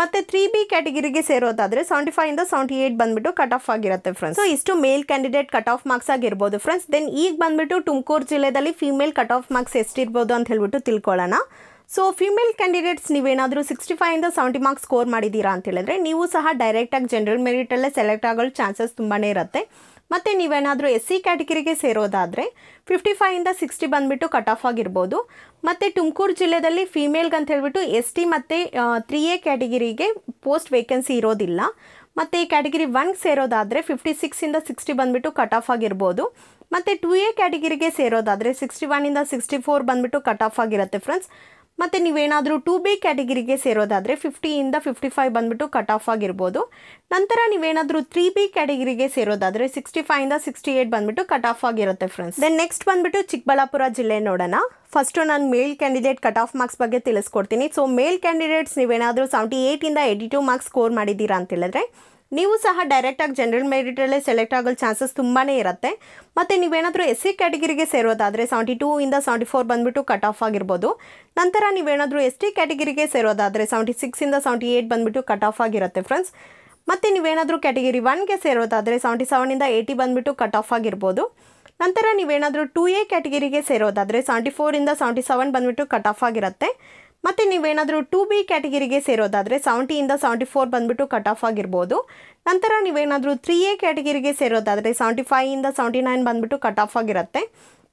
ಮತ್ತು ತ್ರೀ ಬಿ ಕ್ಯಾಟಗಿರಿಗೆ ಸೇರೋದಾದರೆ ಸೆವೆಂಟಿ ಫೈವಿಂದ ಸೆವೆಂಟಿ ಏಯ್ಟ್ ಬಂದುಬಿಟ್ಟು ಕಟ್ ಆಫ್ ಆಗಿರುತ್ತೆ ಫ್ರೆಂಡ್ಸ್ ಸೊ ಇಷ್ಟು male candidate cut off marks ಆಗಿರ್ಬೋದು ಫ್ರೆಂಡ್ಸ್ ದೆನ್ ಈಗ ಬಂದುಬಿಟ್ಟು ತುಮಕೂರು ಜಿಲ್ಲೆಯಲ್ಲಿ ಫೀಮೇಲ್ ಕಟ್ ಆಫ್ ಮಾರ್ಕ್ಸ್ ಎಷ್ಟಿರ್ಬೋದು ಅಂತ ಹೇಳ್ಬಿಟ್ಟು ತಿಳ್ಕೊಳ್ಳೋಣ ಸೊ ಫಿಮೇಲ್ ಕ್ಯಾಂಡಿಡೇಟ್ಸ್ ನೀವೇನಾದರೂ ಸಿಕ್ಸ್ಟಿ ಫೈವಿಂದ ಸೆವೆಂಟಿ ಮಾರ್ಕ್ಸ್ ಸ್ಕೋರ್ ಮಾಡಿದ್ದೀರಾ ಅಂತ ಹೇಳಿದ್ರೆ ನೀವು ಸಹ ಡೈರೆಕ್ಟಾಗಿ ಜನರಲ್ ಮೆರಿಟಲ್ಲೇ ಸೆಲೆಕ್ಟ್ ಆಗೋ ಚಾನ್ಸಸ್ ತುಂಬಾ ಇರುತ್ತೆ ಮತ್ತು ನೀವೇನಾದರೂ ಎಸ್ ಸಿ ಕ್ಯಾಟಗರಿಗೆ ಸೇರೋದಾದರೆ ಫಿಫ್ಟಿ ಫೈವಿಂದ ಸಿಕ್ಸ್ಟಿ ಬಂದುಬಿಟ್ಟು ಕಟ್ ಆಫ್ ಆಗಿರ್ಬೋದು ಮತ್ತು ತುಮಕೂರು ಜಿಲ್ಲೆಯಲ್ಲಿ ಫಿಮೇಲ್ಗೆ ಅಂತ ಹೇಳಿಬಿಟ್ಟು ಎಸ್ ಟಿ ಮತ್ತು ತ್ರೀ ಎ ಕ್ಯಾಟಗಿರಿಗೆ ಪೋಸ್ಟ್ ವೇಕೆನ್ಸಿ ಇರೋದಿಲ್ಲ ಮತ್ತು ಕ್ಯಾಟಗಿರಿ ಒನ್ಗೆ ಸೇರೋದಾದರೆ ಫಿಫ್ಟಿ ಸಿಕ್ಸಿಂದ ಸಿಕ್ಸ್ಟಿ ಬಂದುಬಿಟ್ಟು ಕಟ್ ಆಫ್ ಆಗಿರ್ಬೋದು ಮತ್ತು ಟು ಎ ಕ್ಯಾಟಗಿರಿಗೆ ಸೇರೋದಾದರೆ ಸಿಕ್ಸ್ಟಿ ಒನ್ನಿಂದ ಸಿಕ್ಸ್ಟಿ ಫೋರ್ ಬಂದುಬಿಟ್ಟು ಕಟ್ ಆಫ್ ಆಗಿರುತ್ತೆ ಫ್ರೆಂಡ್ಸ್ ಮತ್ತು ನೀವೇನಾದರೂ ಟೂ ಬಿ ಕ್ಯಾಟಗಿರಿಗೆ ಸೇರೋದಾದರೆ ಫಿಫ್ಟಿಯಿಂದ ಫಿಫ್ಟಿ ಫೈವ್ ಬಂದುಬಿಟ್ಟು ಕಟ್ ಆಫ್ ಆಗಿರ್ಬೋದು ನಂತರ ನೀವೇನಾದರೂ ತ್ರೀ ಬಿ ಕ್ಯಾಟಗರಿಗೆ ಸೇರೋದಾದರೆ ಸಿಕ್ಸ್ಟಿ ಫೈವಿಂದ ಸಿಕ್ಸ್ಟಿ ಏಯ್ಟ್ ಬಂದುಬಿಟ್ಟು ಕಟ್ ಆಫ್ ಆಗಿರುತ್ತೆ ಫ್ರೆಂಡ್ಸ್ ದೆನ್ ನೆಕ್ಸ್ಟ್ ಬಂದುಬಿಟ್ಟು ಚಿಕ್ಕಬಳ್ಳಾಪುರ ಜಿಲ್ಲೆ ನೋಡೋಣ ಫಸ್ಟು ನಾನು male candidate cut off marks ಬಗ್ಗೆ ತಿಳಿಸ್ಕೊಡ್ತೀನಿ ಸೊ ಮೇಲ್ ಕ್ಯಾಂಡಿಡೇಟ್ಸ್ ನೀವೇನಾದರೂ ಸೆವೆಂಟಿ ಏಯ್ಟಿಂದ ಏಯ್ಟಿ ಟು ಮಾರ್ಕ್ಸ್ ಸ್ಕೋರ್ ಮಾಡಿದ್ದೀರಾ ಅಂತ ಹೇಳಿದ್ರೆ ನೀವು ಸಹ ಡೈರೆಕ್ಟಾಗಿ ಜನರಲ್ ಮೆರಿಟಲ್ಲೇ ಸೆಲೆಕ್ಟ್ ಆಗೋ ಚಾನ್ಸಸ್ ತುಂಬಾ ಇರುತ್ತೆ ಮತ್ತು ನೀವೇನಾದರೂ ಎಸ್ ಸಿ ಕ್ಯಾಟಗರಿಗೆ ಸೇರೋದಾದರೆ ಸೆವೆಂಟಿ ಟೂ ಇಂದ ಸೆವೆಂಟಿ ಫೋರ್ ಬಂದುಬಿಟ್ಟು ಕಟ್ ಆಫ್ ಆಗಿರ್ಬೋದು ನಂತರ ನೀವೇನಾದರೂ ಎಸ್ ಟಿ ಕ್ಯಾಟಗರಿಗೆ ಸೇರೋದಾದರೆ ಸೆವೆಂಟಿ ಸಿಕ್ಸಿಂದ ಸೆವೆಂಟಿ ಏಯ್ಟ್ ಬಂದುಬಿಟ್ಟು ಕಟ್ ಆಫ್ ಆಗಿರುತ್ತೆ ಫ್ರೆಂಡ್ಸ್ ಮತ್ತು ನೀವೇನಾದರೂ ಕ್ಯಾಟಗರಿ ಒನ್ಗೆ ಸೇರೋದಾದರೆ ಸೆವೆಂಟಿ ಸೆವೆನಿಂದ ಏಯ್ಟಿ ಬಂದುಬಿಟ್ಟು ಕಟ್ ಆಫ್ ಆಗಿರ್ಬೋದು ನಂತರ ನೀವೇನಾದರೂ ಟೂ ಎ ಕ್ಯಾಟಗರಿಗೆ ಸೇರೋದಾದರೆ ಸೆವೆಂಟಿ ಫೋರಿಂದ ಸೆವೆಂಟಿ ಸೆವೆನ್ ಬಂದುಬಿಟ್ಟು ಕಟ್ ಆಫ್ ಆಗಿರುತ್ತೆ ಮತ್ತು ನೀವೇನಾದರೂ ಟು ಬಿ ಕ್ಯಾಟಗಿರಿಗೆ ಸೇರೋದಾದರೆ ಸೆವೆಂಟಿಯಿಂದ ಸೆವೆಂಟಿ ಫೋರ್ ಬಂದುಬಿಟ್ಟು ಕಟ್ ಆಫ್ ಆಗಿರ್ಬೋದು ನಂತರ ನೀವೇನಾದರೂ ತ್ರೀ ಎ ಕ್ಯಾಟಗಿರಿಗೆ ಸೇರೋದಾದರೆ ಸೆವೆಂಟಿ ಫೈವಿಂದ ಸೆವೆಂಟಿ ನೈನ್ ಬಂದುಬಿಟ್ಟು ಕಟ್ ಆಫ್ ಆಗಿರುತ್ತೆ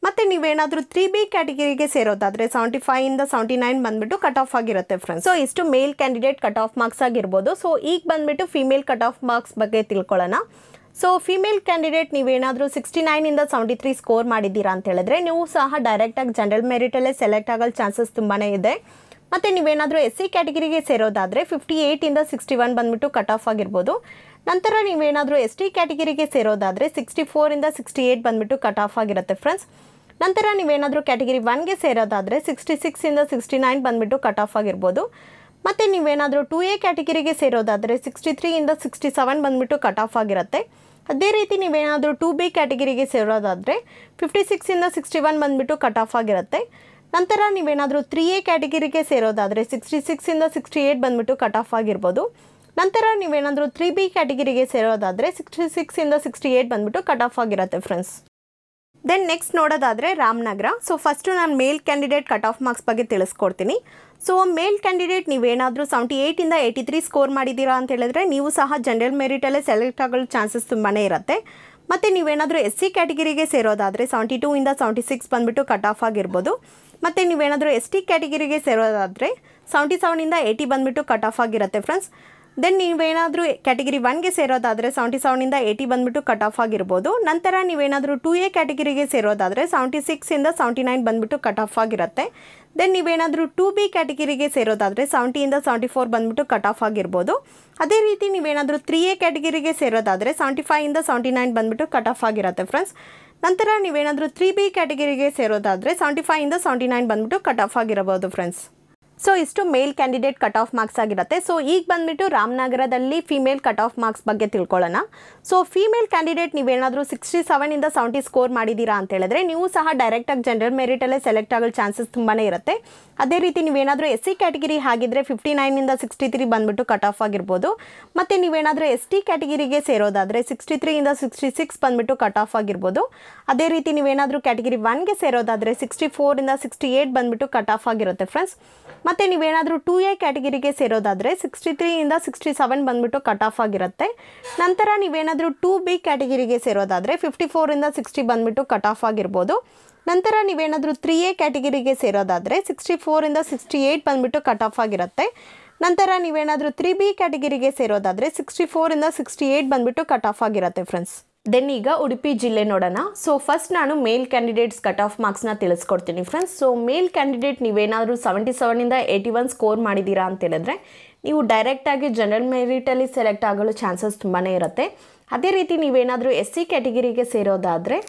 ಮತ್ತು ನೀವೇನಾದರೂ ತ್ರೀ ಬಿ ಕ್ಯಾಟಗಿರಿಗೆ ಸೇರೋದಾದರೆ ಸೆವೆಂಟಿ ಫೈಯಿಂದ ಸೆವೆಂಟಿ ನೈನ್ ಬಂದುಬಿಟ್ಟು ಕಟ್ ಆಫ್ ಆಗಿರುತ್ತೆ ಫ್ರೆಂಡ್ಸ್ ಸೊ ಇಷ್ಟು male candidate cut off marks ಆಗಿರ್ಬೋದು ಸೊ ಈಗ ಬಂದುಬಿಟ್ಟು ಫಿಮೇಲ್ ಕಟ್ ಆಫ್ ಮಾರ್ಕ್ಸ್ ಬಗ್ಗೆ ತಿಳ್ಕೊಳ್ಳೋಣ ಸೊ ಫಿಮೇಲ್ ಕ್ಯಾಂಡಿಡೇಟ್ ನೀವೇನಾದರೂ ಸಿಕ್ಸ್ಟಿ ನೈನಿಂದ ಸೆವೆಂಟಿ ತ್ರೀ ಸ್ಕೋರ್ ಮಾಡಿದ್ದೀರಾ ಅಂತ ಹೇಳಿದ್ರೆ ನೀವು ಸಹ ಡೈರೆಕ್ಟಾಗಿ ಜನರಲ್ ಮೆರಿಟಲ್ಲೇ ಸೆಲೆಕ್ಟ್ ಆಗೋ ಚಾನ್ಸಸ್ ತುಂಬಾ ಇದೆ ಮತ್ತು ನೀವೇನಾದರೂ ಎಸ್ ಸಿ ಕ್ಯಾಟಗರಿಗೆ ಸೇರೋದಾದರೆ ಫಿಫ್ಟಿ ಏಯ್ಟಿಂದ ಸಿಕ್ಸ್ಟಿ ಒನ್ ಬಂದುಬಿಟ್ಟು ಕಟ್ ಆಫ್ ಆಗಿರ್ಬೋದು ನಂತರ ನೀವೇನಾದರೂ ಎಸ್ ಟಿ ಕ್ಯಾಟಗರಿಗೆ ಸೇರೋದಾದರೆ ಸಿಕ್ಸ್ಟಿ ಫೋರಿಂದ ಸಿಕ್ಸ್ಟಿ ಏಯ್ಟ್ ಬಂದುಬಿಟ್ಟು ಕಟ್ ಆಫ್ ಆಗಿರುತ್ತೆ ಫ್ರೆಂಡ್ಸ್ ನಂತರ ನೀವೇನಾದರೂ ಕ್ಯಾಟಗಿರಿ ಒನ್ಗೆ ಸೇರೋದಾದರೆ ಸಿಕ್ಸ್ಟಿ ಸಿಕ್ಸಿಂದ ಸಿಕ್ಸ್ಟಿ ನೈನ್ ಬಂದುಬಿಟ್ಟು ಕಟ್ ಆಫ್ ಆಗಿರ್ಬೋದು ಮತ್ತು ನೀವೇನಾದರೂ ಟು ಎ ಕ್ಯಾಟಗರಿಗೆ ಸೇರೋದಾದರೆ ಸಿಕ್ಸ್ಟಿ ತ್ರೀಯಿಂದ ಸಿಕ್ಸ್ಟಿ ಸೆವೆನ್ ಬಂದುಬಿಟ್ಟು ಕಟ್ ಆಫ್ ಆಗಿರುತ್ತೆ ಅದೇ ರೀತಿ ನೀವೇನಾದರೂ ಟು ಬಿ ಕ್ಯಾಟಗರಿಗೆ ಸೇರೋದಾದರೆ ಫಿಫ್ಟಿ ಸಿಕ್ಸಿಂದ ಸಿಕ್ಸ್ಟಿ ಒನ್ ಬಂದುಬಿಟ್ಟು ಕಟ್ ಆಫ್ ಆಗಿರುತ್ತೆ ನಂತರ ನೀವೇನಾದರೂ ತ್ರೀ ಎ ಕ್ಯಾಟಗರಿಗೆ ಸೇರೋದಾದರೆ ಸಿಕ್ಸ್ಟಿ ಸಿಕ್ಸಿಂದ ಸಿಕ್ಸ್ಟಿ ಏಯ್ಟ್ ಬಂದುಬಿಟ್ಟು ಕಟ್ ಆಫ್ ಆಗಿರ್ಬೋದು ನಂತರ ನೀವೇನಾದರೂ ತ್ರೀ ಬಿ ಕ್ಯಾಟಗರಿಗೆ ಸೇರೋದಾದರೆ ಸಿಕ್ಸ್ಟಿ ಸಿಕ್ಸಿಂದ ಸಿಕ್ಸ್ಟಿ ಏಯ್ಟ್ ಬಂದುಬಿಟ್ಟು ಕಟ್ ಆಫ್ ಆಗಿರುತ್ತೆ ಫ್ರೆಂಡ್ಸ್ ದೆನ್ ನೆಕ್ಸ್ಟ್ ನೋಡೋದಾದರೆ ರಾಮನಗರ ಸೊ ಫಸ್ಟು ನಾನು male candidate cut off marks ಬಗ್ಗೆ ತಿಳಿಸ್ಕೊಡ್ತೀನಿ ಸೊ ಮೇಲ್ ಕ್ಯಾಂಡಿಡೇಟ್ ನೀವೇನಾದರೂ ಸೆವೆಂಟಿ ಏಯ್ಟಿಂದ ಏಯ್ಟಿ ತ್ರೀ ಸ್ಕೋರ್ ಮಾಡಿದ್ದೀರಾ ಅಂತ ಹೇಳಿದ್ರೆ ನೀವು ಸಹ ಜನರಲ್ ಮೆರಿಟಲ್ಲೇ ಸೆಲೆಕ್ಟ್ ಆಗಲು ಚಾನ್ಸಸ್ ತುಂಬಾ ಇರುತ್ತೆ ಮತ್ತು ನೀವೇನಾದರೂ ಎಸ್ ಸಿ ಕ್ಯಾಟಗರಿಗೆ ಸೇರೋದಾದರೆ ಸೆವೆಂಟಿ ಟೂ ಇಂದ ಸೆವೆಂಟಿ ಸಿಕ್ಸ್ ಬಂದುಬಿಟ್ಟು ಕಟ್ ಆಫ್ ಆಗಿರ್ಬೋದು ಮತ್ತು ನೀವೇನಾದರೂ ಎಸ್ ಟಿ ಕ್ಯಾಟಗರಿಗೆ ಸೇರೋದಾದರೆ ಸೆವೆಂಟಿ ಸೆವೆನಿಂದ ಏಯ್ಟಿ ಬಂದುಬಿಟ್ಟು ಕಟ್ ಆಫ್ ಆಗಿರುತ್ತೆ ಫ್ರೆಂಡ್ಸ್ ದೆನ್ ನೀವೇನಾದರೂ ಕ್ಯಾಟಗಿರಿ ಒನ್ಗೆ ಸೇರೋದಾದರೆ ಸೆವೆಂಟಿ ಸೆವೆನಿಂದ ಏಯ್ಟಿ ಬಂದುಬಿಟ್ಟು ಕಟ್ ಆಫ್ ಆಗಿರ್ಬೋದು ನಂತರ ನೀವೇನಾದರೂ ಟೂ ಎ ಕ್ಯಾಟಗಿರಿಗೆ ಸೇರೋದಾದರೆ ಸೆವೆಂಟಿ ಸಿಕ್ಸಿಂದ ಸೆವೆಂಟಿ ನೈನ್ ಬಂದುಬಿಟ್ಟು ಕಟ್ ಆಫ್ ಆಗಿರುತ್ತೆ ದೆನ್ ನೀವೇನಾದರೂ ಟೂ ಬಿ ಕ್ಯಾಟಗಿರಿಗೆ ಸೇರೋದಾದರೆ ಸೆವೆಂಟಿಯಿಂದ ಸೆವೆಂಟಿ ಫೋರ್ ಬಂದುಬಿಟ್ಟು ಕಟ್ ಆಫ್ ಆಗಿರ್ಬೋದು ಅದೇ ರೀತಿ ನೀವೇನಾದರೂ ತ್ರೀ ಎ ಕ್ಯಾಟಗಿರಿಗೆ ಸೇರೋದಾದರೆ ಸೆವೆಂಟಿ ಫೈವಿಂದ ಸೆವೆಂಟಿ ನೈನ್ ಬಂದುಬಿಟ್ಟು ಕಟ್ ಆಫ್ ಆಗಿರುತ್ತೆ ಫ್ರೆಂಡ್ಸ್ ನಂತರ ನೀವೇನಾದರೂ ತ್ರೀ ಬಿ ಕ್ಯಾಟಗರಿಗೆ ಸೇರೋದಾದರೆ ಸೆವೆಂಟಿ ಫೈವಿಂದ ಸೆವೆಂಟಿ ನೈನ್ ಬಂದ್ಬಿಟ್ಟು ಕಟ್ ಆಫ್ ಆಗಿರಬಹುದು ಫ್ರೆಂಡ್ಸ್ ಸೊ ಇಷ್ಟು male candidate cut off marks ಆಗಿರುತ್ತೆ ಸೊ ಈಗ ಬಂದ್ಬಿಟ್ಟು ರಾಮನಗರದಲ್ಲಿ ಫಿಮೇಲ್ ಕಟ್ ಆಫ್ ಮಾರ್ಕ್ಸ್ ಬಗ್ಗೆ ತಿಳ್ಕೊಳ್ಳೋಣ ಸೊ ಫಿಮೇಲ್ ಕ್ಯಾಂಡಿಡೇಟ್ ನೀವೇನಾದರೂ ಸಿಕ್ಸ್ಟಿ ಇಂದ ಸೆವೆಂಟಿ ಸ್ಕೋರ್ ಮಾಡಿದ್ದೀರಾ ಅಂತ ಹೇಳಿದ್ರೆ ನೀವು ಸಹ ಡೈರೆಕ್ಟಾಗಿ ಜನರಲ್ ಮೆರಿಟಲ್ಲೇ ಸೆಲೆಕ್ಟ್ ಆಗೋ ಚಾನ್ಸಸ್ ತುಂಬಾ ಇರುತ್ತೆ ಅದೇ ರೀತಿ ನೀವೇನಾದರೂ ಎಸ್ ಸಿ ಕ್ಯಾಟಗಿರಿ ಹಾಗಿದ್ರೆ ಫಿಫ್ಟಿ ನೈನಿಂದ ಸಿಕ್ಸ್ಟಿ ತ್ರೀ ಬಂದ್ಬಿಟ್ಟು ಕಟ್ ಆಫ್ ಆಗಿರ್ಬೋದು ಮತ್ತು ನೀವೇನಾದರೂ ಎಸ್ ಟಿ ಕ್ಯಾಟಗಿರಿಗೆ ಸೇರೋದಾದರೆ ಸಿಕ್ಸ್ಟಿ ತ್ರೀಯಿಂದ ಸಿಕ್ಸ್ಟಿ ಸಿಕ್ಸ್ ಬಂದುಬಿಟ್ಟು ಕಟ್ ಆಫ್ ಆಗಿರ್ಬೋದು ಅದೇ ರೀತಿ ನೀವೇನಾದರೂ ಕ್ಯಾಟಗಿರಿ ಒನ್ಗೆ ಸೇರೋದಾದರೆ ಸಿಕ್ಸ್ಟಿ ಫೋರಿಂದ ಸಿಕ್ಸ್ಟಿ ಏಯ್ಟ್ ಬಂದ್ಬಿಟ್ಟು ಕಟ್ ಆಫ್ ಆಗಿರುತ್ತೆ ಫ್ರೆಂಡ್ಸ್ ಮತ್ತು ನೀವೇನಾದರೂ ಟೂ ಎ ಕ್ಯಾಟಗರಿಗೆ ಸೇರೋದಾದರೆ ಸಿಕ್ಸ್ಟಿ ತ್ರೀಯಿಂದ ಸಿಕ್ಸ್ಟಿ ಸೆವೆನ್ ಬಂದುಬಿಟ್ಟು ಕಟ್ ಆಫ್ ಆಗಿರುತ್ತೆ ನಂತರ ನೀವೇನಾದರೂ ಟೂ ಬಿ ಕ್ಯಾಟಗರಿಗೆ ಸೇರೋದಾದರೆ ಫಿಫ್ಟಿ ಫೋರಿಂದ ಸಿಕ್ಸ್ಟಿ ಬಂದುಬಿಟ್ಟು ಕಟ್ ಆಫ್ ಆಗಿರ್ಬೋದು ನಂತರ ನೀವೇನಾದರೂ ತ್ರೀ ಎ ಕ್ಯಾಟಗರಿಗೆ ಸೇರೋದಾದರೆ ಸಿಕ್ಸ್ಟಿ ಫೋರಿಂದ ಸಿಕ್ಸ್ಟಿ ಏಯ್ಟ್ ಬಂದುಬಿಟ್ಟು ಕಟ್ ಆಫ್ ಆಗಿರುತ್ತೆ ನಂತರ ನೀವೇನಾದರೂ ತ್ರೀ ಬಿ ಕ್ಯಾಟಗರಿಗೆ ಸೇರೋದಾದರೆ ಸಿಕ್ಸ್ಟಿ ಫೋರಿಂದ ಸಿಕ್ಸ್ಟಿ ಏಯ್ಟ್ ಬಂದುಬಿಟ್ಟು ಕಟ್ ಆಫ್ ಆಗಿರುತ್ತೆ ಫ್ರೆಂಡ್ಸ್ ದೆನ್ ಈಗ ಉಡುಪಿ ಜಿಲ್ಲೆ ನೋಡೋಣ ಸೊ ಫಸ್ಟ್ ನಾನು ಮೇಲ್ ಕ್ಯಾಂಡಿಡೇಟ್ಸ್ ಕಟ್ ಆಫ್ ಮಾರ್ಕ್ಸ್ನ ತಿಳಿಸ್ಕೊಡ್ತೀನಿ ಫ್ರೆಂಡ್ಸ್ ಸೊ ಮೇಲ್ ಕ್ಯಾಂಡಿಡೇಟ್ ನೀವೇನಾದರೂ ಸೆವೆಂಟಿ ಸೆವೆನಿಂದ ಏಯ್ಟಿ ಒನ್ ಸ್ಕೋರ್ ಮಾಡಿದ್ದೀರಾ ಅಂತ ಹೇಳಿದ್ರೆ ನೀವು ಡೈರೆಕ್ಟಾಗಿ ಜನರಲ್ ಮೆರಿಟಲ್ಲಿ ಸೆಲೆಕ್ಟ್ ಆಗಲು ಚಾನ್ಸಸ್ ತುಂಬಾ ಇರುತ್ತೆ ಅದೇ ರೀತಿ ನೀವೇನಾದರೂ ಎಸ್ ಸಿ ಕ್ಯಾಟಗಿರಿಗೆ ಸೇರೋದಾದರೆ